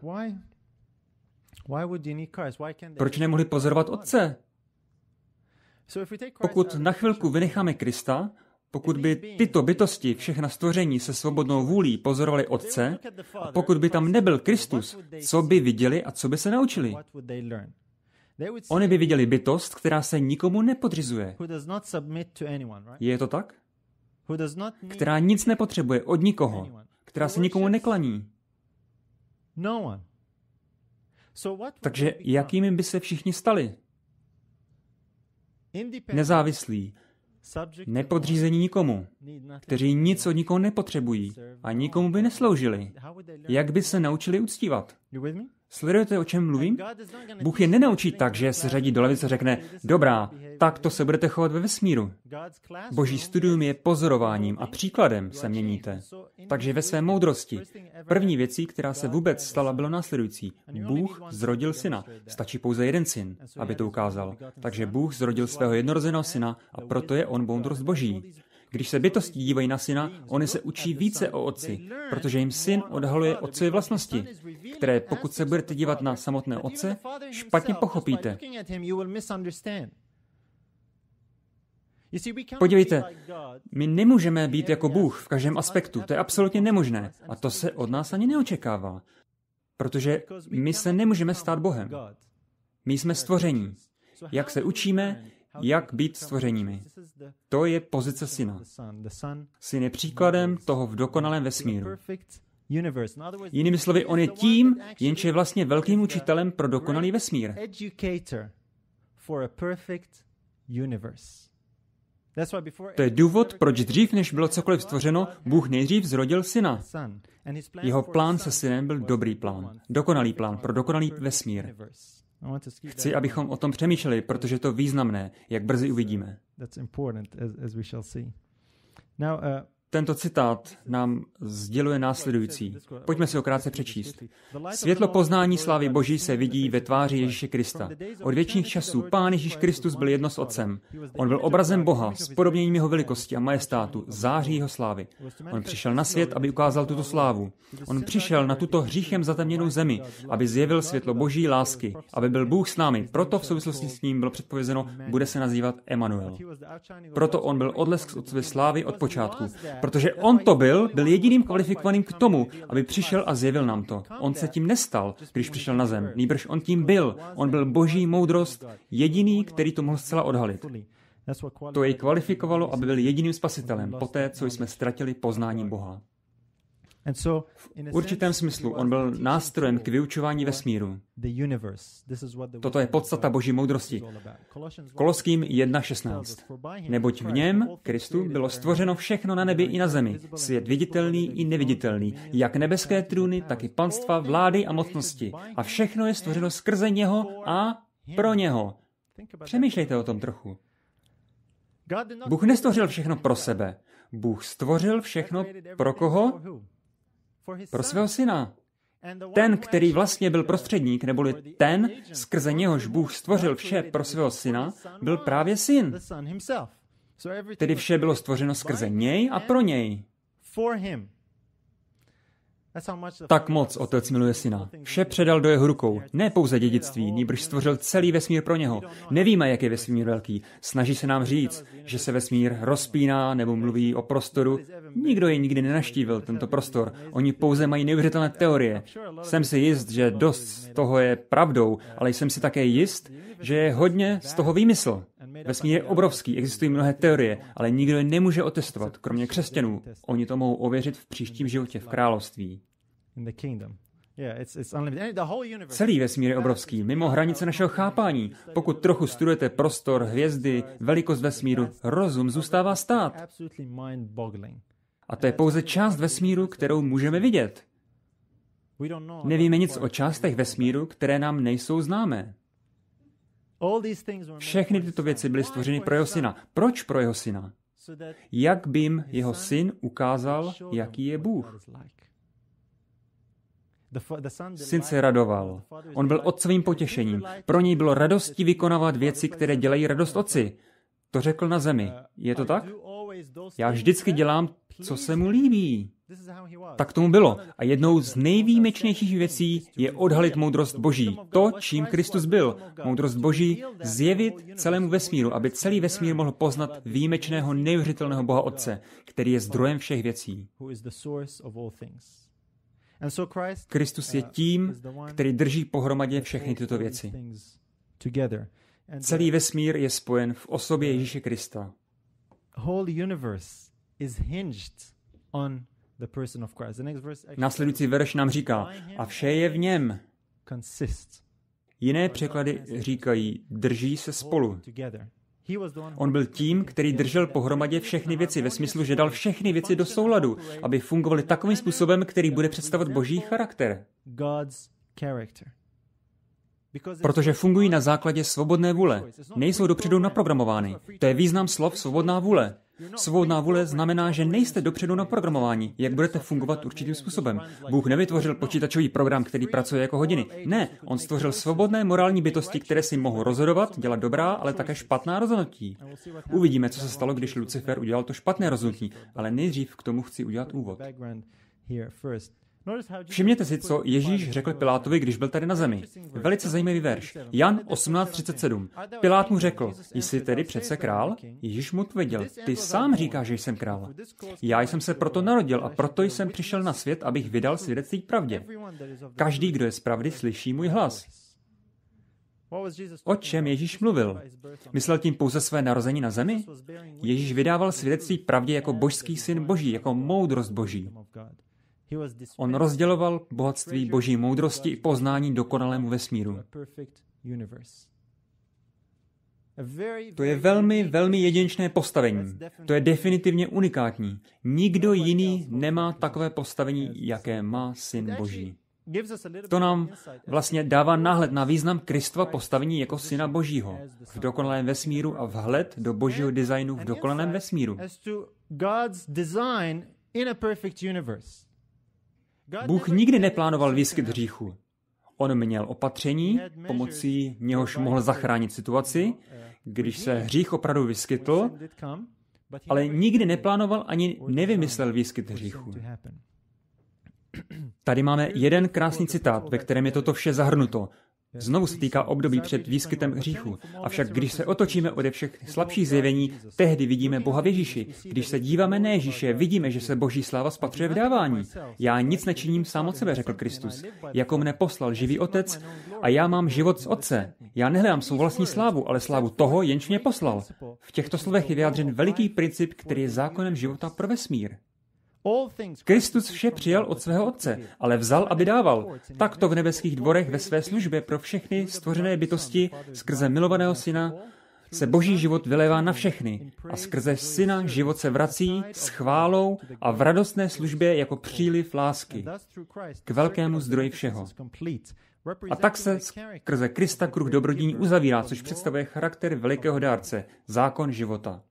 Proč nemohli pozorovat Otce? Pokud na chvilku vynecháme Krista, pokud by tyto bytosti, všechna stvoření se svobodnou vůlí pozorovali Otce, a pokud by tam nebyl Kristus, co by viděli a co by se naučili? Oni by viděli bytost, která se nikomu nepodřizuje. Je to tak? Která nic nepotřebuje od nikoho, která se nikomu neklaní. No Takže jakými by se všichni stali? Nezávislí, nepodřízení nikomu, kteří nic od nikoho nepotřebují a nikomu by nesloužili. Jak by se naučili uctívat? Sledujete, o čem mluvím? Bůh je nenaučí tak, že se řadí do levice řekne, dobrá, tak to se budete chovat ve vesmíru. Boží studium je pozorováním a příkladem se měníte. Takže ve své moudrosti. První věcí, která se vůbec stala, bylo následující. Bůh zrodil syna. Stačí pouze jeden syn, aby to ukázal. Takže Bůh zrodil svého jednorozeného syna a proto je on moudrost boží. Když se bytosti dívají na syna, oni se učí více o otci, protože jim syn odhaluje otcové vlastnosti, které pokud se budete dívat na samotné otce, špatně pochopíte. Podívejte, my nemůžeme být jako Bůh v každém aspektu, to je absolutně nemožné a to se od nás ani neočekává, protože my se nemůžeme stát Bohem. My jsme stvoření. Jak se učíme, jak být stvořeními. To je pozice syna. Syn je příkladem toho v dokonalém vesmíru. Jinými slovy, on je tím, jenže je vlastně velkým učitelem pro dokonalý vesmír. To je důvod, proč dřív, než bylo cokoliv stvořeno, Bůh nejdřív zrodil syna. Jeho plán se synem byl dobrý plán, dokonalý plán pro dokonalý vesmír. Chci, abychom o tom přemýšleli, protože je to významné, jak brzy uvidíme. Tento citát nám sděluje následující. Pojďme si ho krátce přečíst. Světlo poznání slávy Boží se vidí ve tváři Ježíše Krista. Od věčných časů Pán Ježíš Kristus byl jedno s Otcem. On byl obrazem Boha, s podobněním jeho velikosti a majestátu, září jeho slávy. On přišel na svět, aby ukázal tuto slávu. On přišel na tuto hříchem zatemněnou zemi, aby zjevil světlo Boží lásky, aby byl Bůh s námi. Proto v souvislosti s ním bylo předpovězeno, bude se nazývat Emanuel. Proto on byl odlesk od své slávy od počátku. Protože on to byl, byl jediným kvalifikovaným k tomu, aby přišel a zjevil nám to. On se tím nestal, když přišel na zem. Nýbrž on tím byl. On byl boží moudrost, jediný, který to mohl zcela odhalit. To jej kvalifikovalo, aby byl jediným spasitelem, poté, co jsme ztratili poznání Boha. V určitém smyslu on byl nástrojem k vyučování vesmíru. Toto je podstata boží moudrosti. Koloským 1.16. Neboť v něm, Kristu, bylo stvořeno všechno na nebi i na zemi, svět viditelný i neviditelný, jak nebeské trůny, tak i panstva, vlády a mocnosti. A všechno je stvořeno skrze něho a pro něho. Přemýšlejte o tom trochu. Bůh nestvořil všechno pro sebe. Bůh stvořil všechno pro koho? Vlastně pro svého syna. Ten, který vlastně byl prostředník, neboli ten, skrze něhož Bůh stvořil vše pro svého syna, byl právě syn. Tedy vše bylo stvořeno skrze něj a pro něj. Tak moc otec miluje syna. Vše předal do jeho rukou. Ne pouze dědictví, nýbrž stvořil celý vesmír pro něho. Nevíme, jak je vesmír velký. Snaží se nám říct, že se vesmír rozpíná nebo mluví o prostoru, Nikdo je nikdy nenaštívil, tento prostor. Oni pouze mají neuvěřitelné teorie. Jsem si jist, že dost z toho je pravdou, ale jsem si také jist, že je hodně z toho výmysl. Vesmír je obrovský, existují mnohé teorie, ale nikdo je nemůže otestovat, kromě křesťanů. Oni to mohou ověřit v příštím životě v království. Celý vesmír je obrovský, mimo hranice našeho chápání. Pokud trochu studujete prostor, hvězdy, velikost vesmíru, rozum zůstává stát. A to je pouze část vesmíru, kterou můžeme vidět. Nevíme nic o částech vesmíru, které nám nejsou známé. Všechny tyto věci byly stvořeny pro jeho syna. Proč pro jeho syna? Jak by jim jeho syn ukázal, jaký je Bůh? Syn se radoval. On byl otcovým potěšením. Pro něj bylo radostí vykonávat věci, které dělají radost otci. To řekl na zemi. Je to tak? Já vždycky dělám, co se mu líbí. Tak tomu bylo. A jednou z nejvýjimečnějších věcí je odhalit moudrost Boží. To, čím Kristus byl. Moudrost Boží zjevit celému vesmíru, aby celý vesmír mohl poznat výjimečného, neuvěřitelného Boha Otce, který je zdrojem všech věcí. Kristus je uh, tím, který drží pohromadě všechny tyto věci. Celý uh, vesmír je spojen v osobě Ježíše Krista whole universe is hinged on the person of Christ. The next verse actually... Následující verš nám říká, a vše je v něm. Consist. Jiné překlady říkají, drží se spolu. On byl tím, který držel pohromadě všechny věci, ve smyslu, že dal všechny věci do souladu, aby fungovaly takovým způsobem, který bude představovat boží charakter. Protože fungují na základě svobodné vůle. Nejsou dopředu naprogramovány. To je význam slov svobodná vůle. Svobodná vůle znamená, že nejste dopředu naprogramováni, jak budete fungovat určitým způsobem. Bůh nevytvořil počítačový program, který pracuje jako hodiny. Ne, on stvořil svobodné morální bytosti, které si mohou rozhodovat, dělat dobrá, ale také špatná rozhodnutí. Uvidíme, co se stalo, když Lucifer udělal to špatné rozhodnutí, ale nejdřív k tomu chci udělat úvod. Všimněte si, co Ježíš řekl Pilátovi, když byl tady na zemi. Velice zajímavý verš. Jan 18.37. Pilát mu řekl, jsi tedy přece král? Ježíš mu odpověděl, ty sám říkáš, že jsem král. Já jsem se proto narodil a proto jsem přišel na svět, abych vydal svědectví pravdě. Každý, kdo je z pravdy, slyší můj hlas. O čem Ježíš mluvil? Myslel tím pouze své narození na zemi? Ježíš vydával svědectví pravdě jako božský syn boží, jako moudrost boží. On rozděloval bohatství boží moudrosti i poznání dokonalému vesmíru. To je velmi, velmi jedinečné postavení. To je definitivně unikátní. Nikdo jiný nemá takové postavení, jaké má Syn Boží. To nám vlastně dává náhled na význam Kristova postavení jako Syna Božího v dokonalém vesmíru a vhled do Božího designu v dokonalém vesmíru. Bůh nikdy neplánoval výskyt hříchu. On měl opatření, pomocí něhož mohl zachránit situaci, když se hřích opravdu vyskytl, ale nikdy neplánoval ani nevymyslel výskyt hříchu. Tady máme jeden krásný citát, ve kterém je toto vše zahrnuto. Znovu se týká období před výskytem hříchu. Avšak když se otočíme ode všech slabších zjevení, tehdy vidíme Boha v Ježíši. Když se díváme na Ježíše, vidíme, že se Boží sláva spatřuje v dávání. Já nic nečiním sám od sebe, řekl Kristus. Jako mne poslal živý otec a já mám život z otce. Já nehledám svou vlastní slávu, ale slávu toho, jenž mě poslal. V těchto slovech je vyjádřen veliký princip, který je zákonem života pro vesmír. Kristus vše přijal od svého Otce, ale vzal, aby dával. Takto v nebeských dvorech ve své službě pro všechny stvořené bytosti skrze milovaného Syna se boží život vylevá na všechny a skrze syna život se vrací s chválou a v radostné službě jako příliv lásky k velkému zdroji všeho. A tak se skrze Krista kruh dobrodění uzavírá, což představuje charakter velikého dárce, zákon života.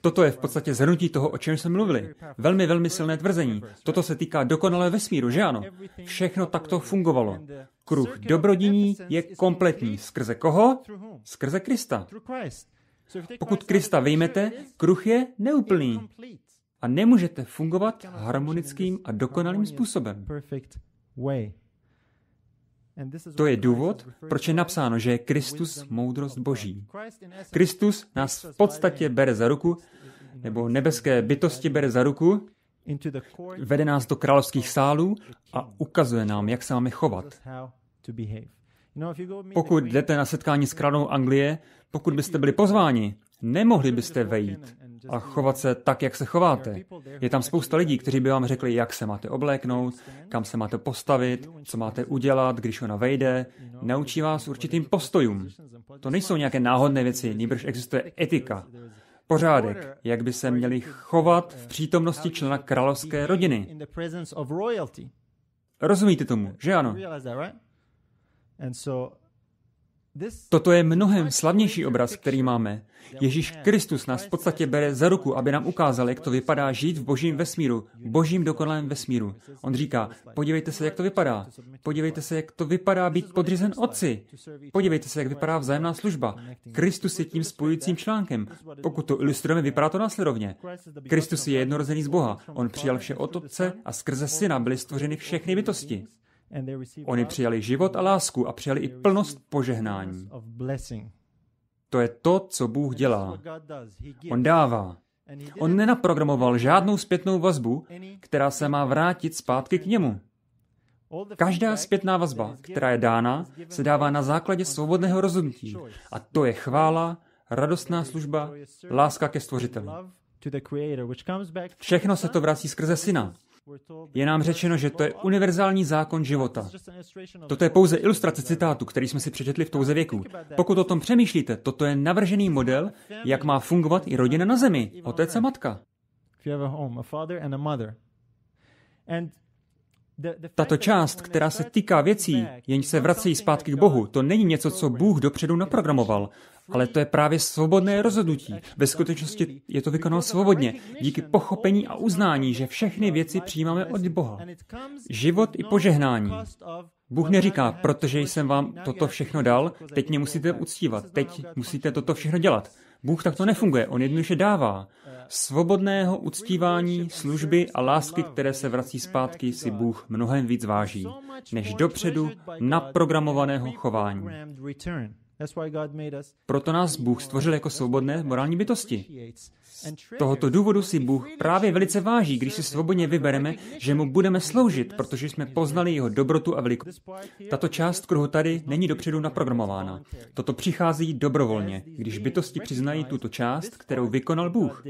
Toto je v podstatě zhrnutí toho, o čem jsme mluvili. Velmi, velmi silné tvrzení. Toto se týká dokonalé vesmíru, že ano? Všechno takto fungovalo. Kruh dobrodiní je kompletní. Skrze koho? Skrze Krista. Pokud Krista vyjmete, kruh je neúplný a nemůžete fungovat harmonickým a dokonalým způsobem. To je důvod, proč je napsáno, že je Kristus moudrost Boží. Kristus nás v podstatě bere za ruku, nebo nebeské bytosti bere za ruku, vede nás do královských sálů a ukazuje nám, jak se máme chovat. Pokud jdete na setkání s kránou Anglie, pokud byste byli pozváni, nemohli byste vejít a chovat se tak, jak se chováte. Je tam spousta lidí, kteří by vám řekli, jak se máte obléknout, kam se máte postavit, co máte udělat, když ona vejde. Naučí vás určitým postojům. To nejsou nějaké náhodné věci, nýbrž existuje etika pořádek, jak by se měli chovat v přítomnosti člena královské rodiny. Rozumíte tomu, že ano? Toto je mnohem slavnější obraz, který máme. Ježíš Kristus nás v podstatě bere za ruku, aby nám ukázal, jak to vypadá žít v božím vesmíru, božím dokonalém vesmíru. On říká, podívejte se, jak to vypadá. Podívejte se, jak to vypadá být podřízen otci. Podívejte se, jak vypadá vzájemná služba. Kristus je tím spojujícím článkem. Pokud to ilustrujeme, vypadá to následovně. Kristus je jednorozený z Boha. On přijal vše od otce a skrze syna byly stvořeny všechny bytosti. Oni přijali život a lásku a přijali i plnost požehnání. To je to, co Bůh dělá. On dává. On nenaprogramoval žádnou zpětnou vazbu, která se má vrátit zpátky k němu. Každá zpětná vazba, která je dána, se dává na základě svobodného rozhodnutí. A to je chvála, radostná služba, láska ke stvořiteli. Všechno se to vrací skrze syna, je nám řečeno, že to je univerzální zákon života. Toto je pouze ilustrace citátu, který jsme si přečetli v touze věku. Pokud o tom přemýšlíte, toto je navržený model, jak má fungovat i rodina na zemi, otec a matka. Tato část, která se týká věcí, jenž se vracejí zpátky k Bohu, to není něco, co Bůh dopředu naprogramoval. Ale to je právě svobodné rozhodnutí. Ve skutečnosti je to vykonal svobodně, díky pochopení a uznání, že všechny věci přijímáme od Boha. Život i požehnání. Bůh neříká, protože jsem vám toto všechno dal, teď mě musíte uctívat, teď musíte toto všechno dělat. Bůh takto nefunguje, on jednoduše dává. Svobodného uctívání, služby a lásky, které se vrací zpátky, si Bůh mnohem víc váží, než dopředu naprogramovaného chování. Proto nás Bůh stvořil jako svobodné morální bytosti. Z tohoto důvodu si Bůh právě velice váží, když si svobodně vybereme, že mu budeme sloužit, protože jsme poznali jeho dobrotu a velikost. Tato část kruhu tady není dopředu naprogramována. Toto přichází dobrovolně, když bytosti přiznají tuto část, kterou vykonal Bůh.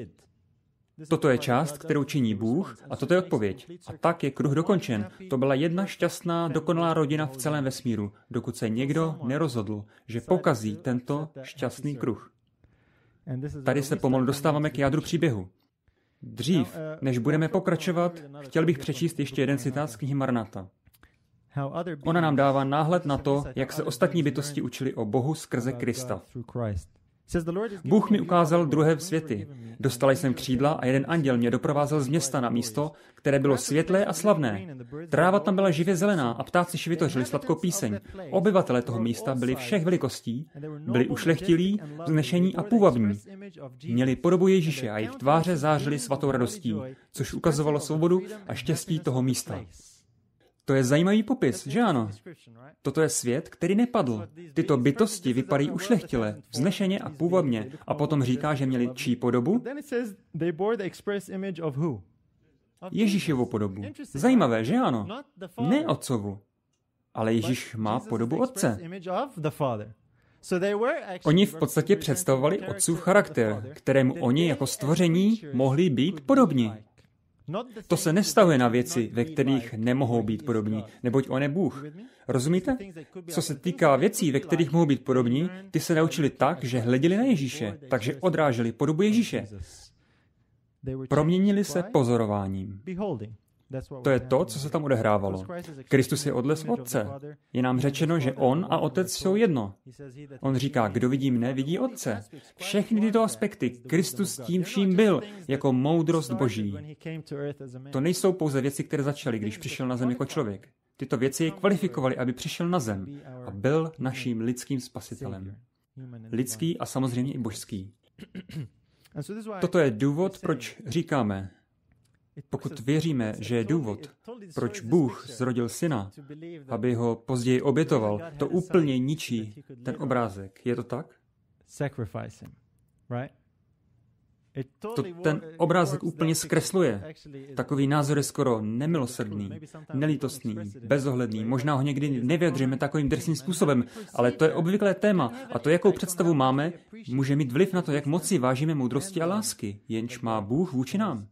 Toto je část, kterou činí Bůh a toto je odpověď. A tak je kruh dokončen. To byla jedna šťastná, dokonalá rodina v celém vesmíru, dokud se někdo nerozhodl, že pokazí tento šťastný kruh. Tady se pomalu dostáváme k jádru příběhu. Dřív, než budeme pokračovat, chtěl bych přečíst ještě jeden citát z knihy Marnata. Ona nám dává náhled na to, jak se ostatní bytosti učili o Bohu skrze Krista. Bůh mi ukázal druhé světy. Dostal jsem křídla a jeden anděl mě doprovázel z města na místo, které bylo světlé a slavné. Tráva tam byla živě zelená a ptáci švitořili sladkou píseň. Obyvatelé toho místa byli všech velikostí, byli ušlechtilí, vznešení a půvabní. Měli podobu Ježíše a jejich tváře zářily svatou radostí, což ukazovalo svobodu a štěstí toho místa. To je zajímavý popis, že ano? Toto je svět, který nepadl. Tyto bytosti vypadají ušlechtile, vznešeně a půvabně. A potom říká, že měli čí podobu? Ježíšovu podobu. Zajímavé, že ano? Ne otcovu, ale Ježíš má podobu otce. Oni v podstatě představovali otcův charakter, kterému oni jako stvoření mohli být podobní. No, to se nestahuje na věci, ve kterých nemohou být podobní, neboť on je Bůh. Rozumíte? Co se týká věcí, ve kterých mohou být podobní, ty se naučili tak, že hleděli na Ježíše, takže odráželi podobu Ježíše. Proměnili se pozorováním. To je to, co se tam odehrávalo. Kristus je odles Otce. Je nám řečeno, že On a Otec jsou jedno. On říká, kdo vidí mne, vidí Otce. Všechny tyto aspekty Kristus tím vším byl, jako moudrost Boží. To nejsou pouze věci, které začaly, když přišel na zem jako člověk. Tyto věci je kvalifikovaly, aby přišel na zem a byl naším lidským spasitelem. Lidský a samozřejmě i božský. Toto je důvod, proč říkáme, pokud věříme, že je důvod, proč Bůh zrodil syna, aby ho později obětoval, to úplně ničí ten obrázek. Je to tak? To ten obrázek úplně zkresluje. Takový názor je skoro nemilosrdný, nelítostný, bezohledný. Možná ho někdy nevyjadřujeme takovým drsným způsobem, ale to je obvyklé téma a to, jakou představu máme, může mít vliv na to, jak moc si vážíme moudrosti a lásky, jenž má Bůh vůči nám.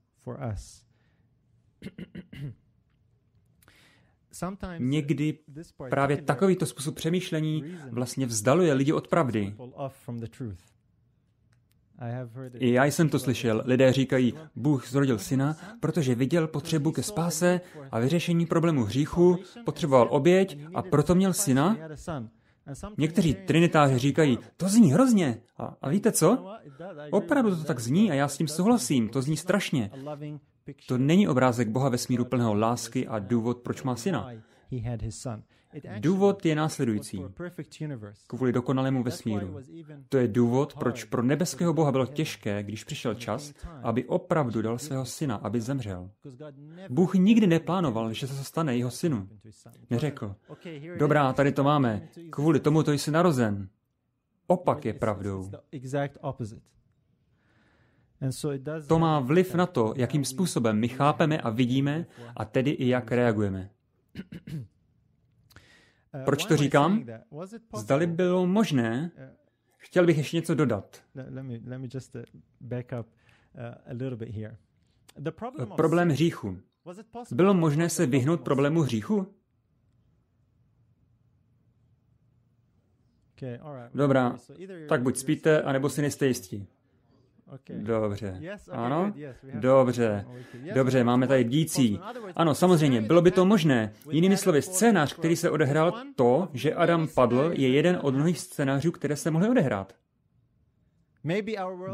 Někdy právě takovýto způsob přemýšlení vlastně vzdaluje lidi od pravdy. I já jsem to slyšel. Lidé říkají, Bůh zrodil syna, protože viděl potřebu ke spáse a vyřešení problému hříchu, potřeboval oběť a proto měl syna. Někteří trinitáři říkají, to zní hrozně. A, a víte co? Opravdu to tak zní a já s tím souhlasím, to zní strašně. To není obrázek Boha ve smíru plného lásky a důvod, proč má syna. Důvod je následující. Kvůli dokonalému vesmíru. To je důvod, proč pro nebeského Boha bylo těžké, když přišel čas, aby opravdu dal svého syna, aby zemřel. Bůh nikdy neplánoval, že se stane jeho synu. Neřekl, dobrá, tady to máme, kvůli tomu to jsi narozen. Opak je pravdou. To má vliv na to, jakým způsobem my chápeme a vidíme, a tedy i jak reagujeme. Proč to říkám? Zdali bylo možné, chtěl bych ještě něco dodat. Problém hříchu. Bylo možné se vyhnout problému hříchu? Dobrá, tak buď spíte, anebo si nejste jistí. Dobře. Ano? Dobře. Dobře, máme tady bdící. Ano, samozřejmě, bylo by to možné. Jinými slovy, scénář, který se odehrál to, že Adam padl, je jeden od mnohých scénářů, které se mohly odehrát.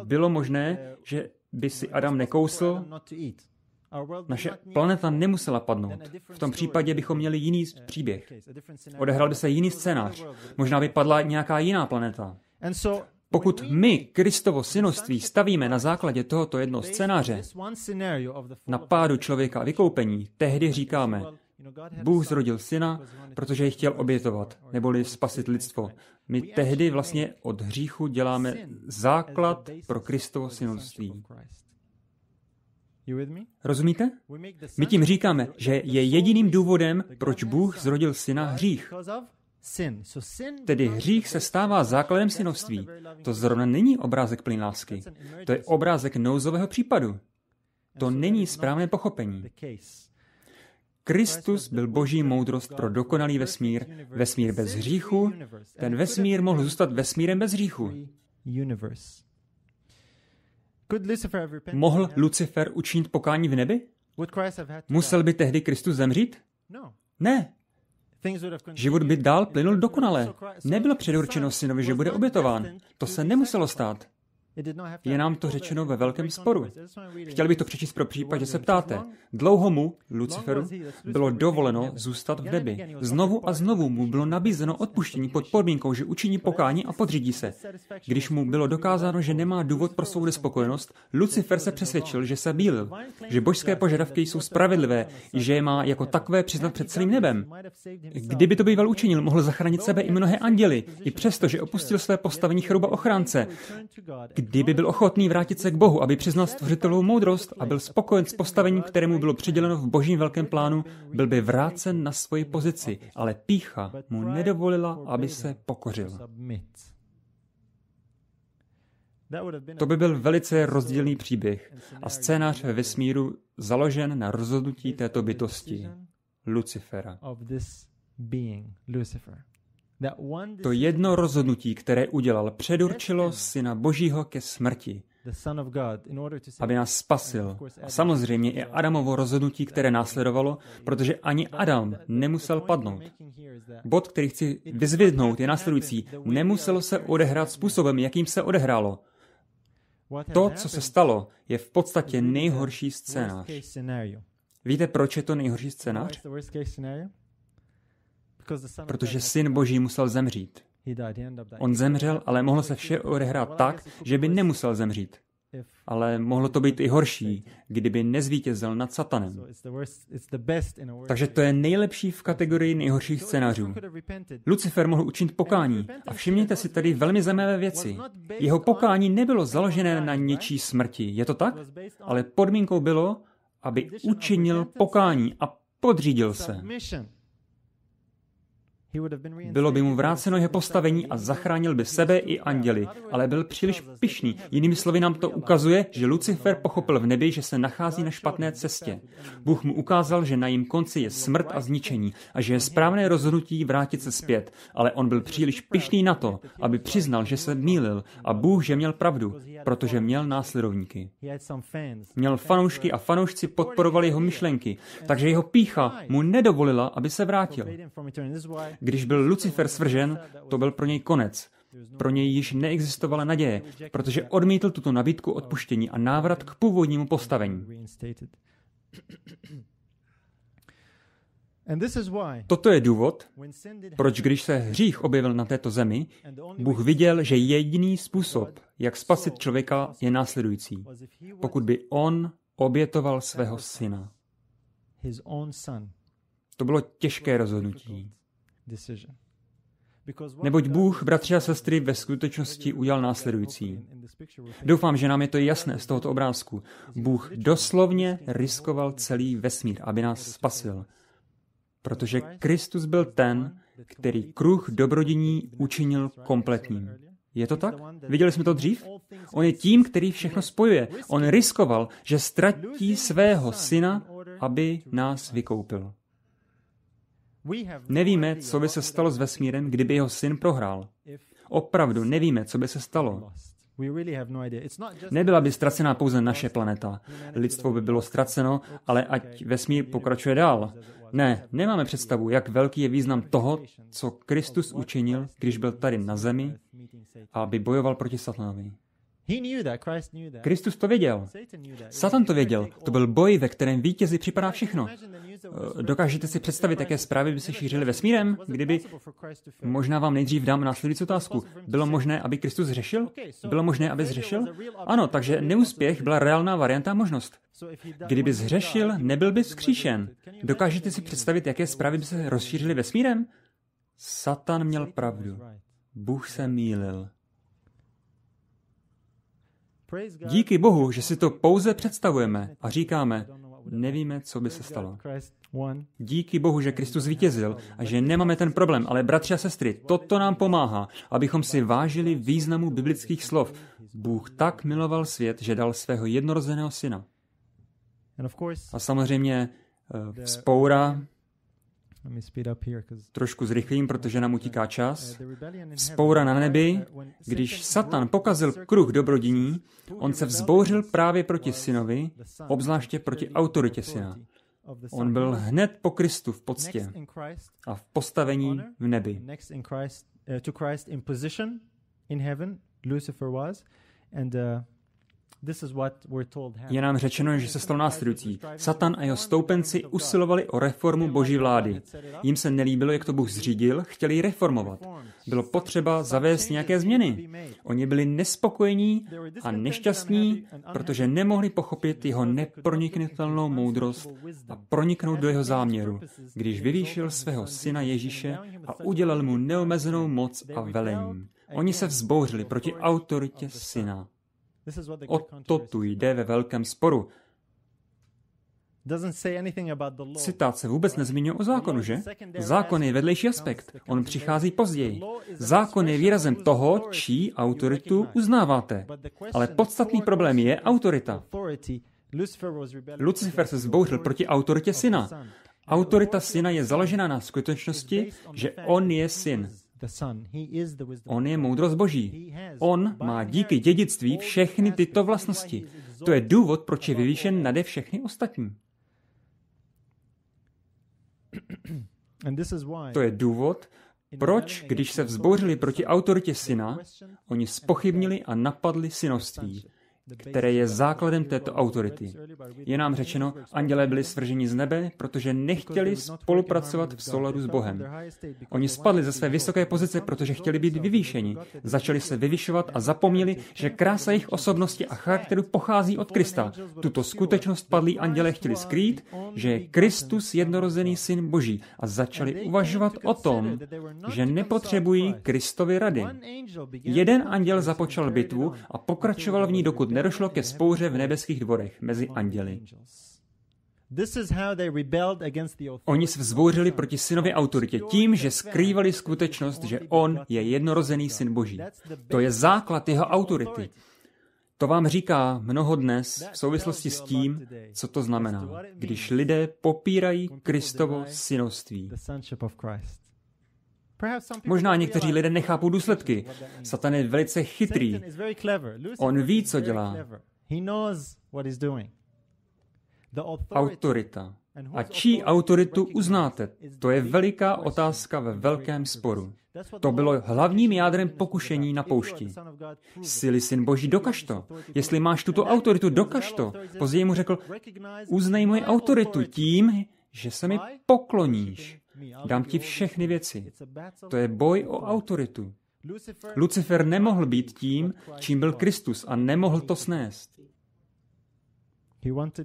Bylo možné, že by si Adam nekousl, naše planeta nemusela padnout. V tom případě bychom měli jiný eh, příběh. Odehrál by se jiný scénář. Možná by padla nějaká jiná planeta. Pokud my Kristovo synoství stavíme na základě tohoto jednoho scénáře, na pádu člověka a vykoupení, tehdy říkáme, Bůh zrodil syna, protože ji chtěl obětovat, neboli spasit lidstvo. My tehdy vlastně od hříchu děláme základ pro Kristovo synoství. Rozumíte? My tím říkáme, že je jediným důvodem, proč Bůh zrodil syna hřích. Tedy hřích se stává základem synovství. To zrovna není obrázek plný lásky. To je obrázek nouzového případu. To není správné pochopení. Kristus byl boží moudrost pro dokonalý vesmír, vesmír bez hříchu, ten vesmír mohl zůstat vesmírem bez hříchu. Mohl no. Lucifer učinit pokání v nebi? Musel by tehdy Kristus zemřít? No. Ne. Život by dál plynul dokonale. Nebylo předurčeno synovi, že bude obětován. To se nemuselo stát. Je nám to řečeno ve velkém sporu. Chtěl bych to přečíst pro případ, že se ptáte. No? Dlouho mu, Luciferu, bylo dovoleno zůstat v nebi. Znovu a znovu mu bylo nabízeno odpuštění pod podmínkou, že učiní pokání a podřídí se. Když mu bylo dokázáno, že nemá důvod pro svou nespokojenost, Lucifer se přesvědčil, že se bílil, že božské požadavky jsou spravedlivé, že je má jako takové přiznat před celým nebem. Kdyby to býval učinil, mohl zachránit no sebe i mnohé anděly, i přesto, že opustil své postavení chruba ochránce kdyby byl ochotný vrátit se k Bohu, aby přiznal stvořitelů moudrost a byl spokojen s postavením, kterému bylo přiděleno v božím velkém plánu, byl by vrácen na svoji pozici, ale pícha mu nedovolila, aby se pokořil. To by byl velice rozdílný příběh a scénář ve vesmíru založen na rozhodnutí této bytosti, Lucifera. To jedno rozhodnutí, které udělal, předurčilo Syna Božího ke smrti, aby nás spasil. A samozřejmě i Adamovo rozhodnutí, které následovalo, protože ani Adam nemusel padnout. Bod, který chci vyzvědnout, je následující. Nemuselo se odehrát způsobem, jakým se odehrálo. To, co se stalo, je v podstatě nejhorší scénář. Víte, proč je to nejhorší scénář? protože syn Boží musel zemřít. On zemřel, ale mohlo se vše odehrát tak, že by nemusel zemřít. Ale mohlo to být i horší, kdyby nezvítězil nad Satanem. Takže to je nejlepší v kategorii nejhorších scénářů. Lucifer mohl učinit pokání. A všimněte si tady velmi zajímavé věci. Jeho pokání nebylo založené na něčí smrti, je to tak? Ale podmínkou bylo, aby učinil pokání a podřídil se. Bylo by mu vráceno jeho postavení a zachránil by sebe i anděli, ale byl příliš pyšný. Jinými slovy nám to ukazuje, že Lucifer pochopil v nebi, že se nachází na špatné cestě. Bůh mu ukázal, že na jím konci je smrt a zničení a že je správné rozhodnutí vrátit se zpět, ale on byl příliš pyšný na to, aby přiznal, že se mýlil a Bůh, že měl pravdu, protože měl následovníky. Měl fanoušky a fanoušci podporovali jeho myšlenky, takže jeho pícha mu nedovolila, aby se vrátil. Když byl Lucifer svržen, to byl pro něj konec. Pro něj již neexistovala naděje, protože odmítl tuto nabídku odpuštění a návrat k původnímu postavení. Toto je důvod, proč když se hřích objevil na této zemi, Bůh viděl, že jediný způsob, jak spasit člověka, je následující. Pokud by on obětoval svého syna. To bylo těžké rozhodnutí. Neboť Bůh, bratři a sestry, ve skutečnosti udělal následující. Doufám, že nám je to jasné z tohoto obrázku. Bůh doslovně riskoval celý vesmír, aby nás spasil. Protože Kristus byl ten, který kruh dobrodění učinil kompletním. Je to tak? Viděli jsme to dřív? On je tím, který všechno spojuje. On riskoval, že ztratí svého syna, aby nás vykoupil. Nevíme, co by se stalo s vesmírem, kdyby jeho syn prohrál. Opravdu nevíme, co by se stalo. Nebyla by ztracená pouze naše planeta. Lidstvo by bylo ztraceno, ale ať vesmír pokračuje dál. Ne, nemáme představu, jak velký je význam toho, co Kristus učinil, když byl tady na zemi, aby bojoval proti satanovi. Kristus to věděl. Satan to věděl. To byl boj, ve kterém vítězi připadá všechno. Eh, dokážete si představit, jaké zprávy by se šířily vesmírem, kdyby... Možná vám nejdřív dám následující otázku. Bylo možné, aby Kristus řešil? Bylo možné, aby zřešil? Ano, takže neúspěch byla reálná varianta možnost. Kdyby zřešil, nebyl by vzkříšen. Dokážete si představit, jaké zprávy by se rozšířily vesmírem? Satan měl pravdu. Bůh se mýlil. Díky Bohu, že si to pouze představujeme a říkáme, nevíme, co by se stalo. Díky Bohu, že Kristus vítězil a že nemáme ten problém, ale bratři a sestry, toto nám pomáhá, abychom si vážili významu biblických slov. Bůh tak miloval svět, že dal svého jednorozeného syna. A samozřejmě eh, vzpoura Trošku zrychlím, protože nám utíká čas. Spoura eh, na nebi, když Satan pokazil kruh dobrodiní, on se vzbouřil právě proti synovi, obzvláště proti autoritě syna. On byl hned po Kristu v poctě a v postavení v nebi. Eh, Lucifer was, and uh, je nám řečeno, že se stalo následující. Satan a jeho stoupenci usilovali o reformu boží vlády. Jim se nelíbilo, jak to Bůh zřídil, chtěli ji reformovat. Bylo potřeba zavést nějaké změny. Oni byli nespokojení a nešťastní, protože nemohli pochopit jeho neproniknutelnou moudrost a proniknout do jeho záměru, když vyvýšil svého syna Ježíše a udělal mu neomezenou moc a velení. Oni se vzbouřili proti autoritě syna. O to tu jde ve velkém sporu. Citace vůbec nezmiňuje o zákonu, že? Zákon je vedlejší aspekt. On přichází později. Zákon je výrazem toho, čí autoritu uznáváte. Ale podstatný problém je autorita. Lucifer se zbouřil proti autoritě syna. Autorita syna je založena na skutečnosti, že on je syn. On je moudrost boží. On má díky dědictví všechny tyto vlastnosti. [clears throat] To je důvod, proč je vyvýšen nade všechny ostatní. To je důvod, proč, když se vzbouřili proti autoritě syna, oni spochybnili a napadli synoství které je základem této autority. Je nám řečeno, andělé byli svrženi z nebe, protože nechtěli spolupracovat v souladu s Bohem. Oni spadli ze své vysoké pozice, protože chtěli být vyvýšeni, začali se vyvyšovat a zapomněli, že krása jejich osobnosti a charakteru pochází od Krista. Tuto skutečnost padlí andělé chtěli skrýt, že je Kristus jednorozený syn Boží a začali uvažovat o tom, že nepotřebují Kristovi rady. Jeden anděl započal bitvu a pokračoval v ní, dokud nedošlo ke spouře v nebeských dvorech mezi anděli. Oni se vzbouřili proti synovi autoritě tím, že skrývali skutečnost, že on je jednorozený syn Boží. To je základ jeho autority. To vám říká mnoho dnes v souvislosti s tím, co to znamená, když lidé popírají Kristovo synoství. Možná někteří lidé nechápou důsledky. Satan je velice chytrý. On ví, co dělá. Autorita. A čí autoritu uznáte? To je veliká otázka ve velkém sporu. To bylo hlavním jádrem pokušení na poušti. Sili syn boží, dokaž to. Jestli máš tuto autoritu, dokaž to. Později mu řekl, uznej moji autoritu tím, že se mi pokloníš. Dám ti všechny věci. To je boj o autoritu. Lucifer nemohl být tím, čím byl Kristus a nemohl to snést.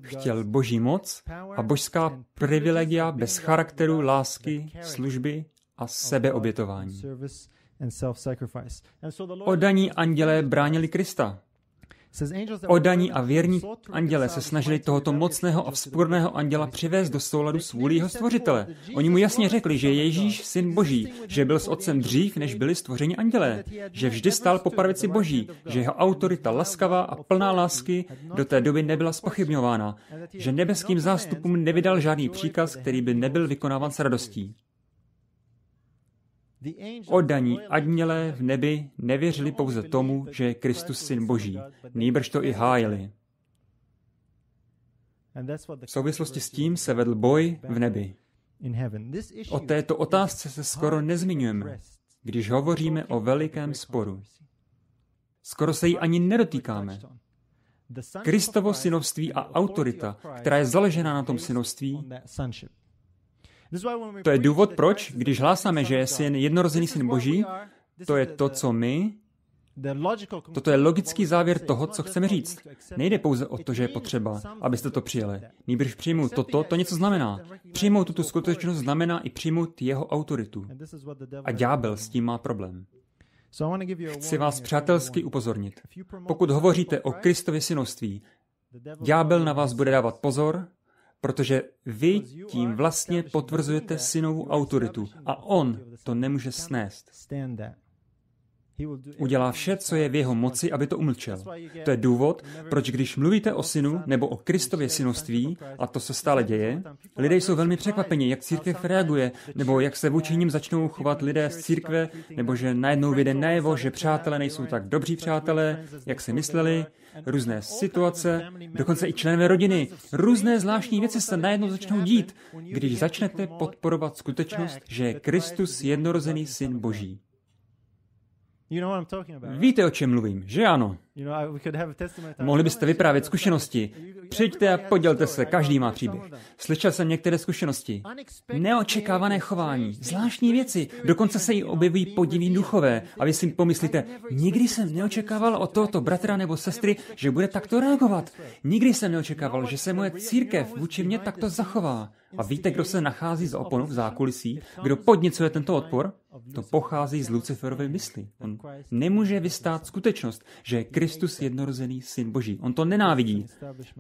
Chtěl boží moc a božská privilegia bez charakteru, lásky, služby a sebeobětování. Odaní andělé bránili Krista daní a věrní anděle se snažili tohoto mocného a vzpůrného anděla přivést do souladu s vůlí jeho stvořitele. Oni mu jasně řekli, že Ježíš syn Boží, že byl s otcem dřív, než byli stvořeni andělé, že vždy stál po pravici Boží, že jeho autorita laskavá a plná lásky do té doby nebyla spochybňována, že nebeským zástupům nevydal žádný příkaz, který by nebyl vykonáván s radostí. Oddaní adnělé v nebi nevěřili pouze tomu, že je Kristus syn Boží, nýbrž to i hájili. V souvislosti s tím se vedl boj v nebi. O této otázce se skoro nezmiňujeme, když hovoříme o velikém sporu. Skoro se jí ani nedotýkáme. Kristovo synovství a autorita, která je založena na tom synovství, to je důvod, proč, když hlásáme, že je syn jednorozený syn Boží, to je to, co my, Toto je logický závěr toho, co chceme říct. Nejde pouze o to, že je potřeba, abyste to přijeli. Nýbrž přijmout toto, to něco znamená. Přijmout tuto skutečnost znamená i přijmout jeho autoritu. A ďábel s tím má problém. Chci vás přátelsky upozornit. Pokud hovoříte o Kristově synoství, ďábel na vás bude dávat pozor protože vy tím vlastně potvrzujete synovu autoritu a on to nemůže snést. Udělá vše, co je v jeho moci, aby to umlčel. To je důvod, proč když mluvíte o synu nebo o Kristově synoství, a to se stále děje, lidé jsou velmi překvapeni, jak církev reaguje, nebo jak se vůči ním začnou chovat lidé z církve, nebo že najednou vyjde najevo, že přátelé nejsou tak dobří přátelé, jak si mysleli, různé situace, dokonce i členové rodiny. Různé zvláštní věci se najednou začnou dít, když začnete podporovat skutečnost, že je Kristus jednorozený syn Boží. Víte, o čem mluvím, že ano? Mohli byste vyprávět zkušenosti. Přijďte a podělte se, každý má příběh. Slyšel jsem některé zkušenosti. Neočekávané chování, zvláštní věci, dokonce se jí objeví podivní duchové a vy si pomyslíte, nikdy jsem neočekával od tohoto bratra nebo sestry, že bude takto reagovat. Nikdy jsem neočekával, no že se moje církev vůči mě takto zachová. A víte, kdo se nachází za oponu v zákulisí? Kdo podněcuje tento odpor? To pochází z Luciferovy mysli. On nemůže vystát skutečnost, že je Kristus jednorozený syn Boží. On to nenávidí,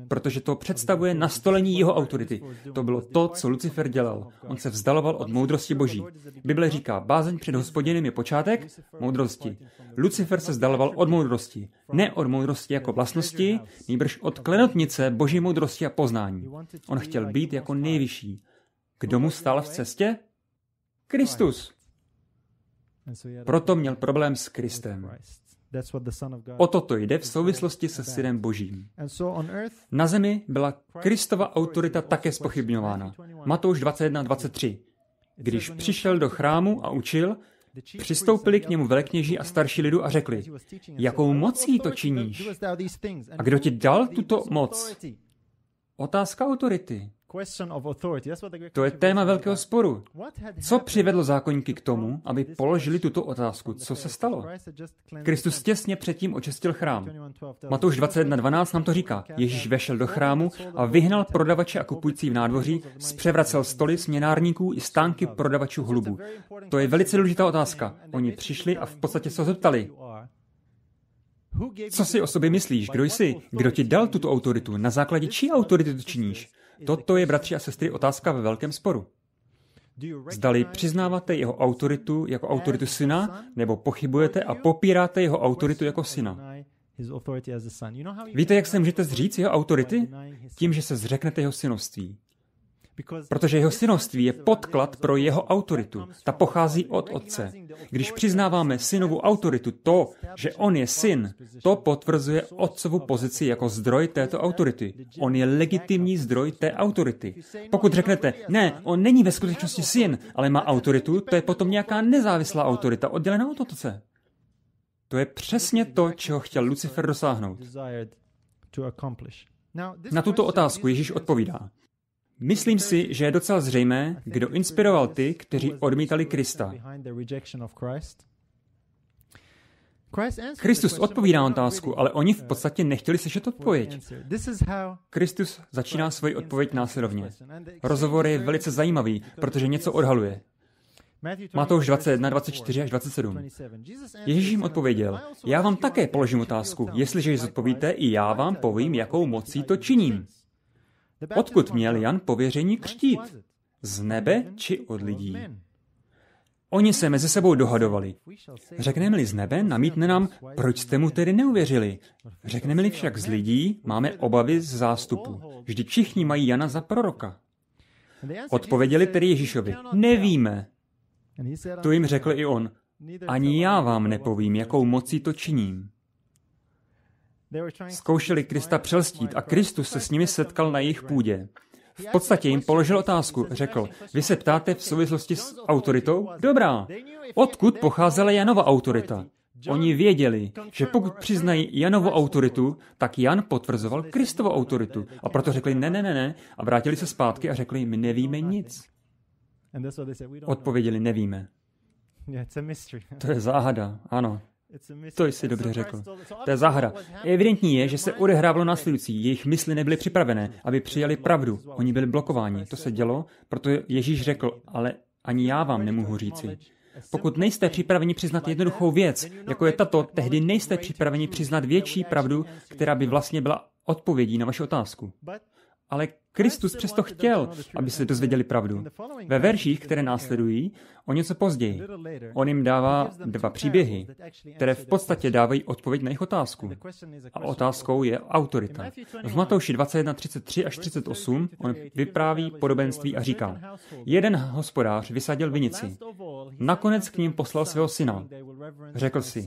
protože to představuje nastolení jeho autority. To bylo to, co Lucifer dělal. On se vzdaloval od moudrosti Boží. Bible říká, bázeň před hospodinem je počátek moudrosti. Lucifer se vzdaloval od moudrosti. Ne od moudrosti jako vlastnosti, nýbrž od klenotnice Boží moudrosti a poznání. On chtěl být jako nejvyšší další. Kdo mu stál v cestě? Kristus. Proto měl problém s Kristem. O toto jde v souvislosti se synem božím. Na zemi byla Kristova autorita také spochybňována. Matouš 21.23. Když přišel do chrámu a učil, přistoupili k němu velekněží a starší lidu a řekli, jakou mocí to činíš? A kdo ti dal tuto moc? Otázka autority. To je téma velkého sporu. Co přivedlo zákonníky k tomu, aby položili tuto otázku? Co se stalo? Kristus těsně předtím očistil chrám. Matouš 21.12 nám to říká. Ježíš vešel do chrámu a vyhnal prodavače a kupující v nádvoří, zpřevracel stoly směnárníků i stánky prodavačů hlubu. To je velice důležitá otázka. Oni přišli a v podstatě se zeptali. Co si o sobě myslíš? Kdo jsi? Kdo ti dal tuto autoritu? Na základě čí autority to činíš? Toto je, bratři a sestry, otázka ve velkém sporu. Zdali přiznáváte jeho autoritu jako autoritu syna, nebo pochybujete a popíráte jeho autoritu jako syna. Víte, jak se můžete zříct jeho autority? Tím, že se zřeknete jeho synoství. Protože jeho synoství je podklad pro jeho autoritu. Ta pochází od otce. Když přiznáváme synovu autoritu to, že on je syn, to potvrzuje otcovu pozici jako zdroj této autority. On je legitimní zdroj té autority. Pokud řeknete, ne, on není ve skutečnosti syn, ale má autoritu, to je potom nějaká nezávislá autorita, oddělená od otce. To je přesně to, čeho chtěl Lucifer dosáhnout. Na tuto otázku Ježíš odpovídá. Myslím si, že je docela zřejmé, kdo inspiroval ty, kteří odmítali Krista. Kristus odpovídá na otázku, ale oni v podstatě nechtěli slyšet odpověď. Kristus začíná svoji odpověď následovně. Rozhovor je velice zajímavý, protože něco odhaluje. Má to už 21, 24 až 27. Ježíš jim odpověděl, já vám také položím otázku, jestliže ji zodpovíte, i já vám povím, jakou mocí to činím. Odkud měl Jan pověření křtít? Z nebe či od lidí? Oni se mezi sebou dohadovali. Řekneme-li z nebe, namítne nám, proč jste mu tedy neuvěřili. Řekneme-li však z lidí, máme obavy z zástupu. Vždyť všichni mají Jana za proroka. Odpověděli tedy Ježíšovi, nevíme. To jim řekl i on, ani já vám nepovím, jakou mocí to činím. Zkoušeli Krista přelstít a Kristus se s nimi setkal na jejich půdě. V podstatě jim položil otázku. Řekl, vy se ptáte v souvislosti s autoritou? Dobrá. Odkud pocházela Janova autorita? Oni věděli, že pokud přiznají Janovu autoritu, tak Jan potvrzoval Kristovu no, no, no, autoritu. A proto řekli ne, ne, ne, ne a vrátili se zpátky a řekli, my nevíme nic. Odpověděli, nevíme. To je záhada, ano. To jsi dobře řekl. Ta zahra. Evidentní je, že se odehrávalo následující. Jejich mysli nebyly připravené, aby přijali pravdu. Oni byli blokováni. To se dělo, proto Ježíš řekl, ale ani já vám nemůžu říci. Pokud nejste připraveni přiznat jednoduchou věc, jako je tato, tehdy nejste připraveni přiznat větší pravdu, která by vlastně byla odpovědí na vaši otázku. Ale Kristus přesto chtěl, aby se dozvěděli pravdu. Ve verších, které následují, o něco později, on jim dává dva příběhy, které v podstatě dávají odpověď na jejich otázku. A otázkou je autorita. V Matouši 21, 33 až 38 on vypráví podobenství a říká, jeden hospodář vysadil vinici. Nakonec k ním poslal svého syna, Řekl si,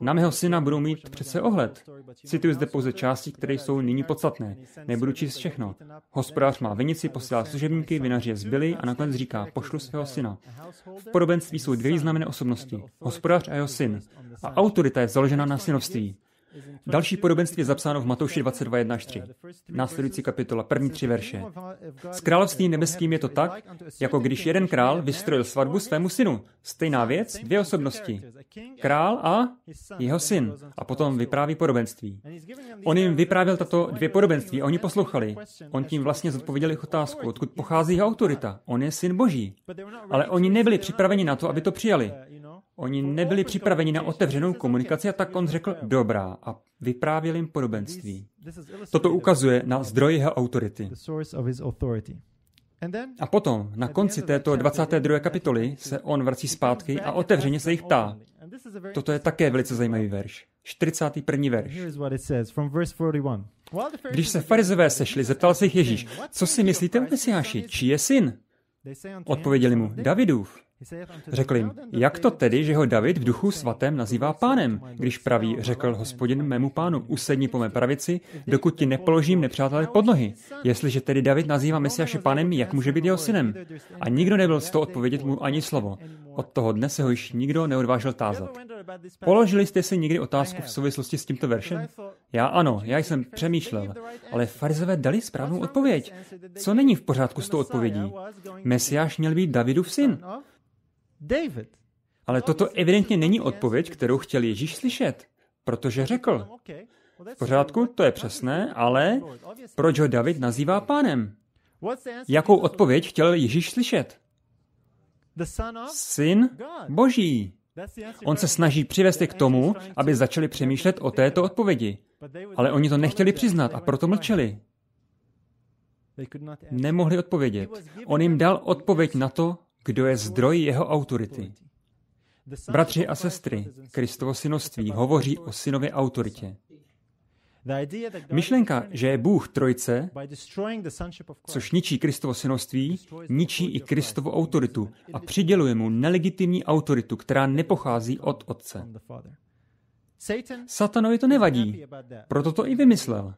na mého syna budou mít přece ohled. Cituji zde pouze části, které jsou nyní podstatné. Nebudu číst všechno. Hospodář má vinici, posílá služebníky, vinař je zbyli a nakonec říká, pošlu svého syna. V podobenství jsou dvě významné osobnosti, hospodář a jeho syn. A autorita je založena na synovství. Další podobenství je zapsáno v Matouši 22.1.3. Následující kapitola, první tři verše. S královstvím nebeským je to tak, jako když jeden král vystrojil svatbu svému synu. Stejná věc, dvě osobnosti. Král a jeho syn. A potom vypráví podobenství. On jim vyprávěl tato dvě podobenství a oni poslouchali. On tím vlastně zodpověděl jejich otázku, odkud pochází jeho autorita. On je syn Boží. Ale oni nebyli připraveni na to, aby to přijali. Oni nebyli jako připraveni na otevřenou komunikaci a tak on řekl dobrá a vyprávěl jim podobenství. Toto ukazuje na zdroj jeho autority. A potom, na konci této 22. kapitoly, se on vrací zpátky a otevřeně se jich ptá. Toto je také velice zajímavý verš. 41. verš. Když se farizové sešli, zeptal se jich Ježíš, co si myslíte o Mesiáši, čí je syn? Odpověděli mu, Davidův. Řekl jim, jak to tedy, že ho David v duchu svatém nazývá pánem, když praví, řekl hospodin mému pánu, usedni po mé pravici, dokud ti nepoložím nepřátelé pod nohy. Jestliže tedy David nazývá Mesiáše pánem, jak může být jeho synem? A nikdo nebyl z toho odpovědět mu ani slovo. Od toho dne se ho již nikdo neodvážil tázat. Položili jste si někdy otázku v souvislosti s tímto veršem? Já ano, já jsem přemýšlel, ale farizové dali správnou odpověď. Co není v pořádku s tou odpovědí? Mesiáš měl být Davidův syn. David. Ale toto evidentně není odpověď, kterou chtěl Ježíš slyšet, protože řekl, v pořádku, to je přesné, ale proč ho David nazývá pánem? Jakou odpověď chtěl Ježíš slyšet? Syn Boží. On se snaží přivést k tomu, aby začali přemýšlet o této odpovědi. Ale oni to nechtěli přiznat a proto mlčeli. Nemohli odpovědět. On jim dal odpověď na to, kdo je zdroj jeho autority. Bratři a sestry, Kristovo synoství hovoří o synově autoritě. Myšlenka, že je Bůh trojce, což ničí Kristovo synoství, ničí i Kristovu autoritu a přiděluje mu nelegitimní autoritu, která nepochází od Otce. Satanovi to nevadí, proto to i vymyslel.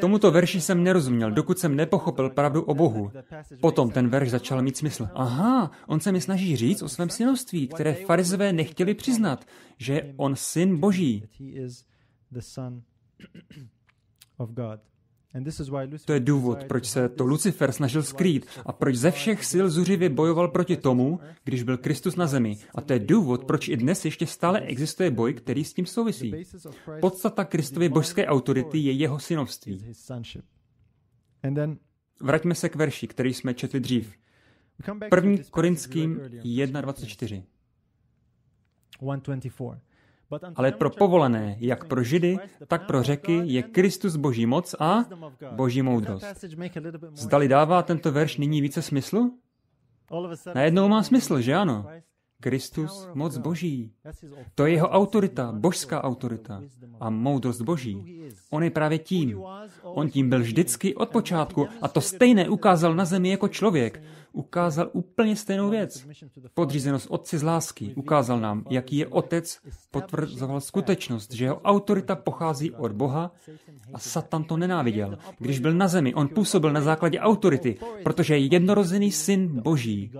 Tomuto verši jsem nerozuměl, dokud jsem nepochopil pravdu o Bohu. Potom ten verš začal mít smysl. Aha, on se mi snaží říct o svém synoství, které farizové nechtěli přiznat, že on syn Boží. To je důvod, proč se to Lucifer snažil skrýt a proč ze všech sil zuřivě bojoval proti tomu, když byl Kristus na zemi. A to je důvod, proč i dnes ještě stále existuje boj, který s tím souvisí. Podstata Kristovy božské autority je jeho synovství. Vraťme se k verši, který jsme četli dřív. 1. Korinským 1.24. Ale pro povolené, jak pro Židy, tak pro Řeky, je Kristus boží moc a boží moudrost. Zdali dává tento verš nyní více smyslu? Najednou má smysl, že ano? Kristus, moc boží. To je jeho autorita, božská autorita a moudrost boží. On je právě tím. On tím byl vždycky od počátku a to stejné ukázal na zemi jako člověk. Ukázal úplně stejnou věc. Podřízenost otci z lásky. Ukázal nám, jaký je otec, potvrzoval skutečnost, že jeho autorita pochází od Boha a Satan to nenáviděl. Když byl na zemi, on působil na základě autority, protože je jednorozený syn Boží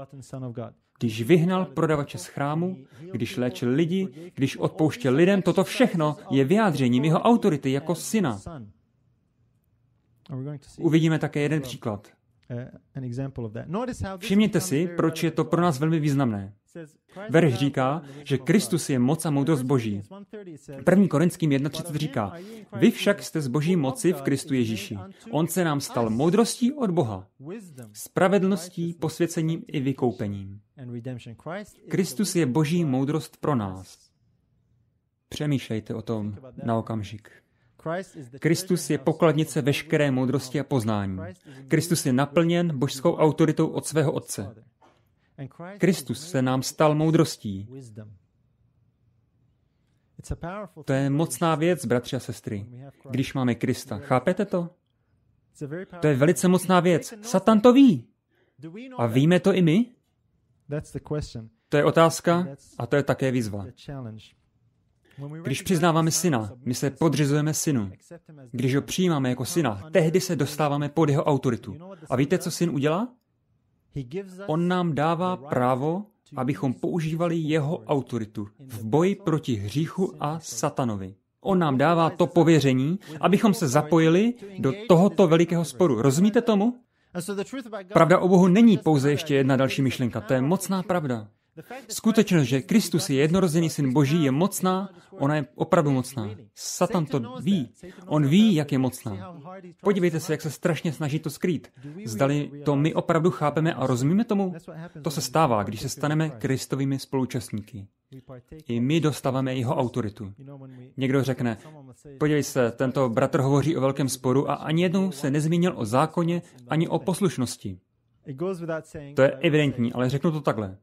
když vyhnal prodavače z chrámu, když léčil lidi, když odpouštěl lidem, toto všechno je vyjádřením jeho autority jako syna. Uvidíme také jeden příklad. Eh, Všimněte si, proč je to pro nás velmi významné. Verš říká, že Kristus je moc a moudrost Boží. První Korinským 1.30 říká, vy však jste z Boží moci v Kristu Ježíši. On se nám stal moudrostí od Boha, spravedlností, posvěcením i vykoupením. Kristus je Boží moudrost pro nás. Přemýšlejte o tom na okamžik. Kristus je pokladnice veškeré moudrosti a poznání. Kristus je naplněn božskou autoritou od svého Otce. Kristus se nám stal moudrostí. To je mocná věc, bratři a sestry, když máme Krista. Chápete to? To je velice mocná věc. Satan to ví. A víme to i my? To je otázka a to je také výzva. Když přiznáváme syna, my se podřizujeme synu. Když ho přijímáme jako syna, tehdy se dostáváme pod jeho autoritu. A víte, co syn udělá? On nám dává právo, abychom používali jeho autoritu v boji proti hříchu a satanovi. On nám dává to pověření, abychom se zapojili do tohoto velikého sporu. Rozumíte tomu? Pravda o Bohu není pouze ještě jedna další myšlenka, to je mocná pravda. Skutečnost, že Kristus je jednorozený syn Boží, je mocná, ona je opravdu mocná. Satan to ví. On ví, jak je mocná. Podívejte se, jak se strašně snaží to skrýt. Zdali to my opravdu chápeme a rozumíme tomu? To se stává, když se staneme Kristovými spolučastníky. I my dostáváme jeho autoritu. Někdo řekne, podívej se, tento bratr hovoří o velkém sporu a ani jednou se nezmínil o zákoně ani o poslušnosti. To je evidentní, ale řeknu to takhle.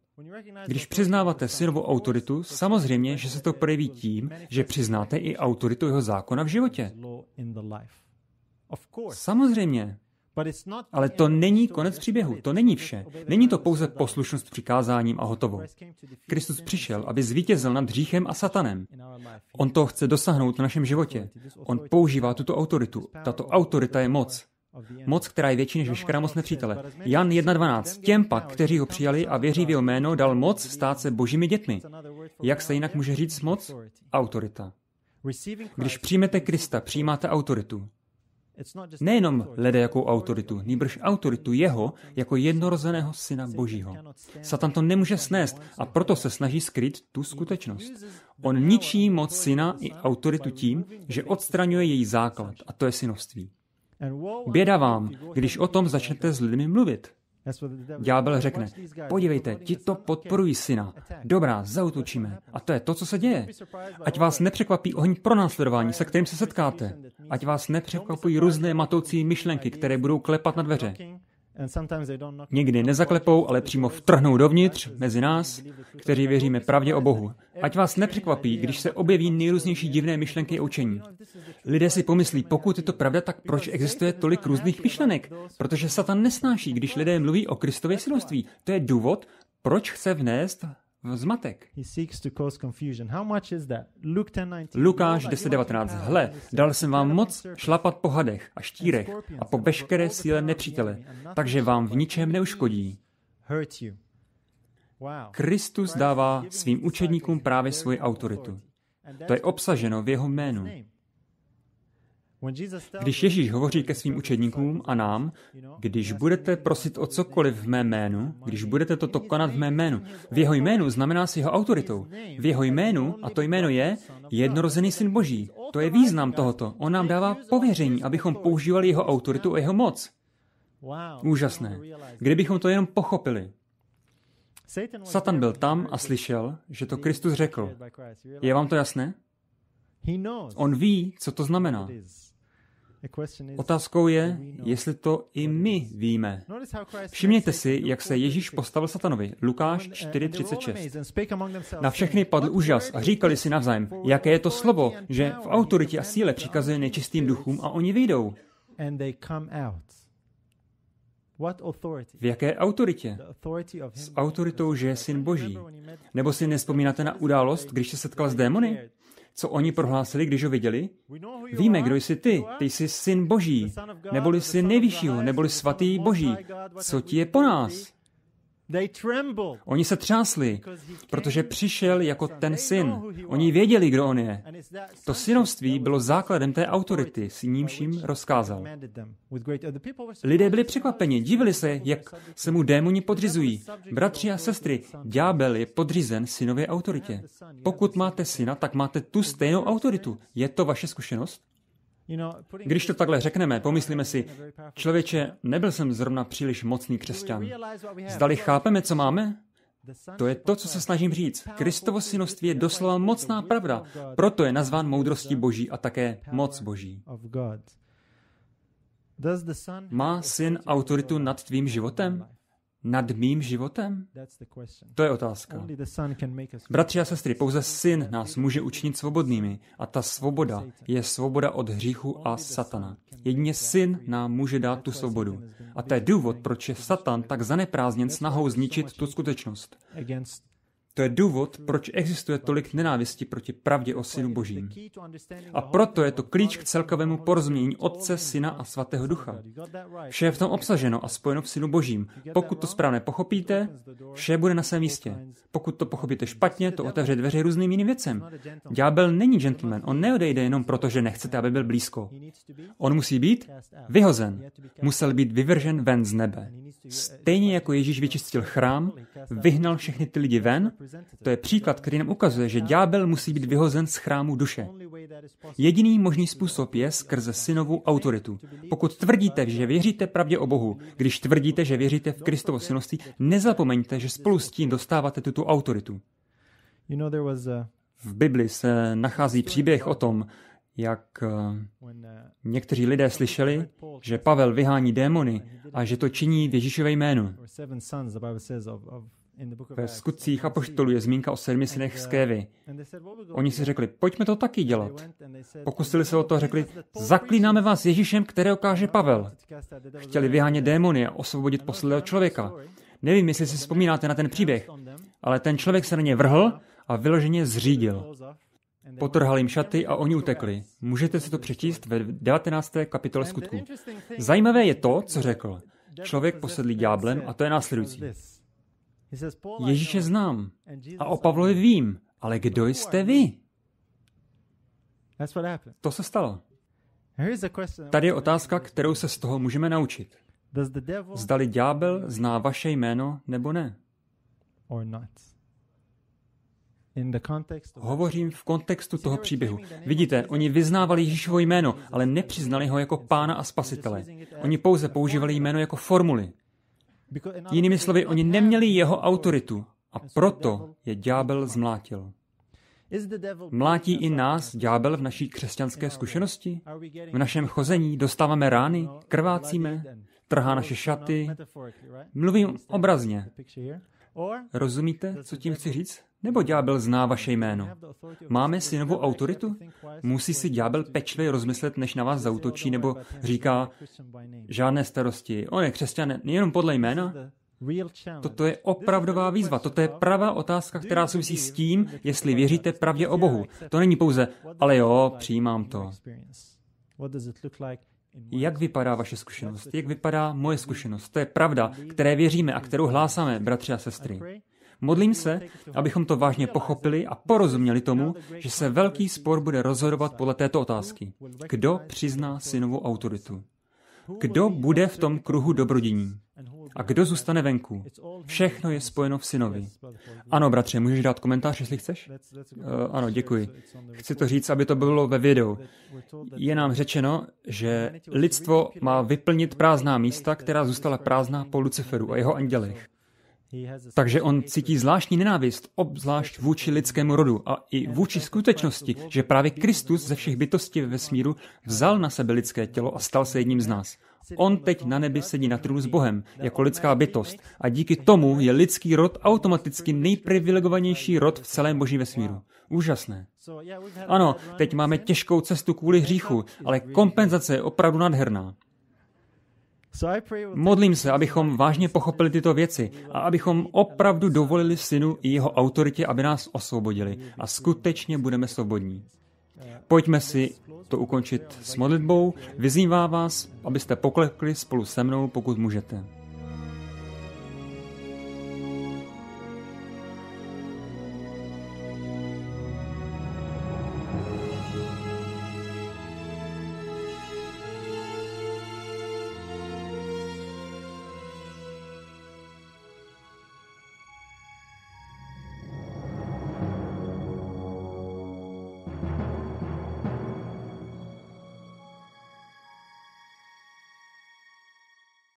Když přiznáváte syrovu autoritu, samozřejmě, že se to projeví tím, že přiznáte i autoritu jeho zákona v životě. Samozřejmě. Ale to není konec příběhu, to není vše. Není to pouze poslušnost přikázáním a hotovo. Kristus přišel, aby zvítězil nad hříchem a satanem. On to chce dosáhnout v našem životě. On používá tuto autoritu. Tato autorita je moc. Moc, která je větší než veškerá moc nepřítele. Jan 1.12. Těm pak, kteří ho přijali a věří v jeho jméno, dal moc stát se božími dětmi. Jak se jinak může říct moc? Autorita. Když přijmete Krista, přijímáte autoritu. Nejenom lede jakou autoritu, nýbrž autoritu jeho jako jednorozeného syna Božího. Satan to nemůže snést a proto se snaží skrýt tu skutečnost. On ničí moc syna i autoritu tím, že odstraňuje její základ, a to je synoství. Běda vám, když o tom začnete s lidmi mluvit. Ďábel řekne, podívejte, ti to podporují syna. Dobrá, zautočíme. A to je to, co se děje. Ať vás nepřekvapí oheň pronásledování, se kterým se setkáte. Ať vás nepřekvapují různé matoucí myšlenky, které budou klepat na dveře. Někdy nezaklepou, ale přímo vtrhnou dovnitř, mezi nás, kteří věříme pravdě o Bohu. Ať vás nepřekvapí, když se objeví nejrůznější divné myšlenky a učení. Lidé si pomyslí, pokud je to pravda, tak proč existuje tolik různých myšlenek? Protože Satan nesnáší, když lidé mluví o Kristově synoství. To je důvod, proč chce vnést zmatek. Lukáš 10.19. Hle, dal jsem vám moc šlapat po hadech a štírech a po veškeré síle nepřítele, takže vám v ničem neuškodí. Kristus dává svým učedníkům právě svoji autoritu. To je obsaženo v jeho jménu. Když Ježíš hovoří ke svým učedníkům a nám, když budete prosit o cokoliv v mé jménu, když budete toto konat v mé jménu, v jeho jménu znamená s jeho autoritou. V jeho jménu, a to jméno je, jednorozený syn Boží. To je význam tohoto. On nám dává pověření, abychom používali jeho autoritu a jeho moc. Úžasné. Kdybychom to jenom pochopili. Satan byl tam a slyšel, že to Kristus řekl. Je vám to jasné? On ví, co to znamená. Otázkou je, jestli to i my víme. Všimněte si, jak se Ježíš postavil satanovi. Lukáš 4.36. Uh, na všechny padl úžas a říkali si navzájem, jaké je to slovo, že v autoritě a síle přikazuje nečistým duchům a oni vyjdou. V jaké autoritě? S autoritou, že je syn Boží. Nebo si nespomínáte na událost, když se setkal s démony? co oni prohlásili, když ho viděli? Víme, kdo jsi ty. Ty jsi syn Boží, neboli syn nejvyššího, neboli svatý Boží. Co ti je po nás? Oni se třásli, protože přišel jako ten syn. Oni věděli, kdo on je. To synovství bylo základem té autority, s nímž jim rozkázal. Lidé byli překvapeni, divili se, jak se mu démoni podřizují. Bratři a sestry, ďábel je podřízen synově autoritě. Pokud máte syna, tak máte tu stejnou autoritu. Je to vaše zkušenost? Když to takhle řekneme, pomyslíme si, člověče, nebyl jsem zrovna příliš mocný křesťan. Zdali chápeme, co máme? To je to, co se snažím říct. Kristovo synoství je doslova mocná pravda, proto je nazván moudrostí boží a také moc boží. Má syn autoritu nad tvým životem? nad mým životem? To je otázka. Bratři a sestry, pouze syn nás může učinit svobodnými a ta svoboda je svoboda od hříchu a satana. Jedině syn nám může dát tu svobodu. A to je důvod, proč je satan tak zaneprázdněn snahou zničit tu skutečnost. To je důvod, proč existuje tolik nenávisti proti pravdě o Synu Božím. A proto je to klíč k celkovému porozumění Otce, Syna a Svatého Ducha. Vše je v tom obsaženo a spojeno v Synu Božím. Pokud to správně pochopíte, vše bude na svém místě. Pokud to pochopíte špatně, to otevře dveře různým jiným věcem. Ďábel není gentleman, on neodejde jenom proto, že nechcete, aby byl blízko. On musí být vyhozen. Musel být vyvržen ven z nebe. Stejně jako Ježíš vyčistil chrám, vyhnal všechny ty lidi ven, to je příklad, který nám ukazuje, že ďábel musí být vyhozen z chrámu duše. Jediný možný způsob je skrze synovou autoritu. Pokud tvrdíte, že věříte pravdě o Bohu, když tvrdíte, že věříte v Kristovo synovství, nezapomeňte, že spolu s tím dostáváte tuto autoritu. V Bibli se nachází příběh o tom, jak eh, někteří lidé slyšeli, že Pavel vyhání démony a že to činí v Ježíšové jménu. Ve skutcích apoštolů je zmínka o sedmi synech z uh, Kévy. Oni si řekli, pojďme to taky dělat. Pokusili se o to a řekli, zaklínáme vás Ježíšem, kterého káže Pavel. Chtěli vyhánět démony a osvobodit posledného člověka. Nevím, jestli si vzpomínáte na ten příběh, ale ten člověk se na ně vrhl a vyloženě zřídil. Potrhal jim šaty a oni utekli. Můžete si to přečíst ve 19. kapitole skutku. Zajímavé je to, co řekl. Člověk posedlí dňáblem a to je následující. Ježíše znám a o Pavlovi vím, ale kdo jste vy? To se stalo. Tady je otázka, kterou se z toho můžeme naučit. Zdali ďábel zná vaše jméno nebo ne? Hovořím v kontextu toho příběhu. Vidíte, oni vyznávali Ježíšovo jméno, ale nepřiznali ho jako pána a spasitele. Oni pouze používali jméno jako formuli. Jinými slovy, oni neměli jeho autoritu a proto je ďábel zmlátil. Mlátí i nás ďábel v naší křesťanské zkušenosti? V našem chození dostáváme rány, krvácíme, trhá naše šaty. Mluvím obrazně. Rozumíte, co tím chci říct? Nebo ďábel zná vaše jméno? Máme si novou autoritu? Musí si ďábel pečlivě rozmyslet, než na vás zautočí, nebo říká, žádné starosti, on je křesťan, jenom podle jména? Toto je opravdová výzva, toto je pravá otázka, která souvisí s tím, jestli věříte pravdě o Bohu. To není pouze, ale jo, přijímám to. Jak vypadá vaše zkušenost? Jak vypadá moje zkušenost? To je pravda, které věříme a kterou hlásáme, bratři a sestry. Modlím se, abychom to vážně pochopili a porozuměli tomu, že se velký spor bude rozhodovat podle této otázky. Kdo přizná synovou autoritu? Kdo bude v tom kruhu dobrodění? A kdo zůstane venku? Všechno je spojeno v synovi. Ano, bratře, můžeš dát komentář, jestli chceš? Uh, ano, děkuji. Chci to říct, aby to bylo ve videu. Je nám řečeno, že lidstvo má vyplnit prázdná místa, která zůstala prázdná po Luciferu a jeho andělech. Takže on cítí zvláštní nenávist, obzvlášť vůči lidskému rodu a i vůči skutečnosti, že právě Kristus ze všech bytostí ve vesmíru vzal na sebe lidské tělo a stal se jedním z nás. On teď na nebi sedí na trůnu s Bohem, jako lidská bytost. A díky tomu je lidský rod automaticky nejprivilegovanější rod v celém božím vesmíru. Úžasné. Ano, teď máme těžkou cestu kvůli hříchu, ale kompenzace je opravdu nadherná. Modlím se, abychom vážně pochopili tyto věci a abychom opravdu dovolili synu i jeho autoritě, aby nás osvobodili. A skutečně budeme svobodní. Pojďme si to ukončit s modlitbou. Vyzývá vás, abyste poklekli spolu se mnou, pokud můžete.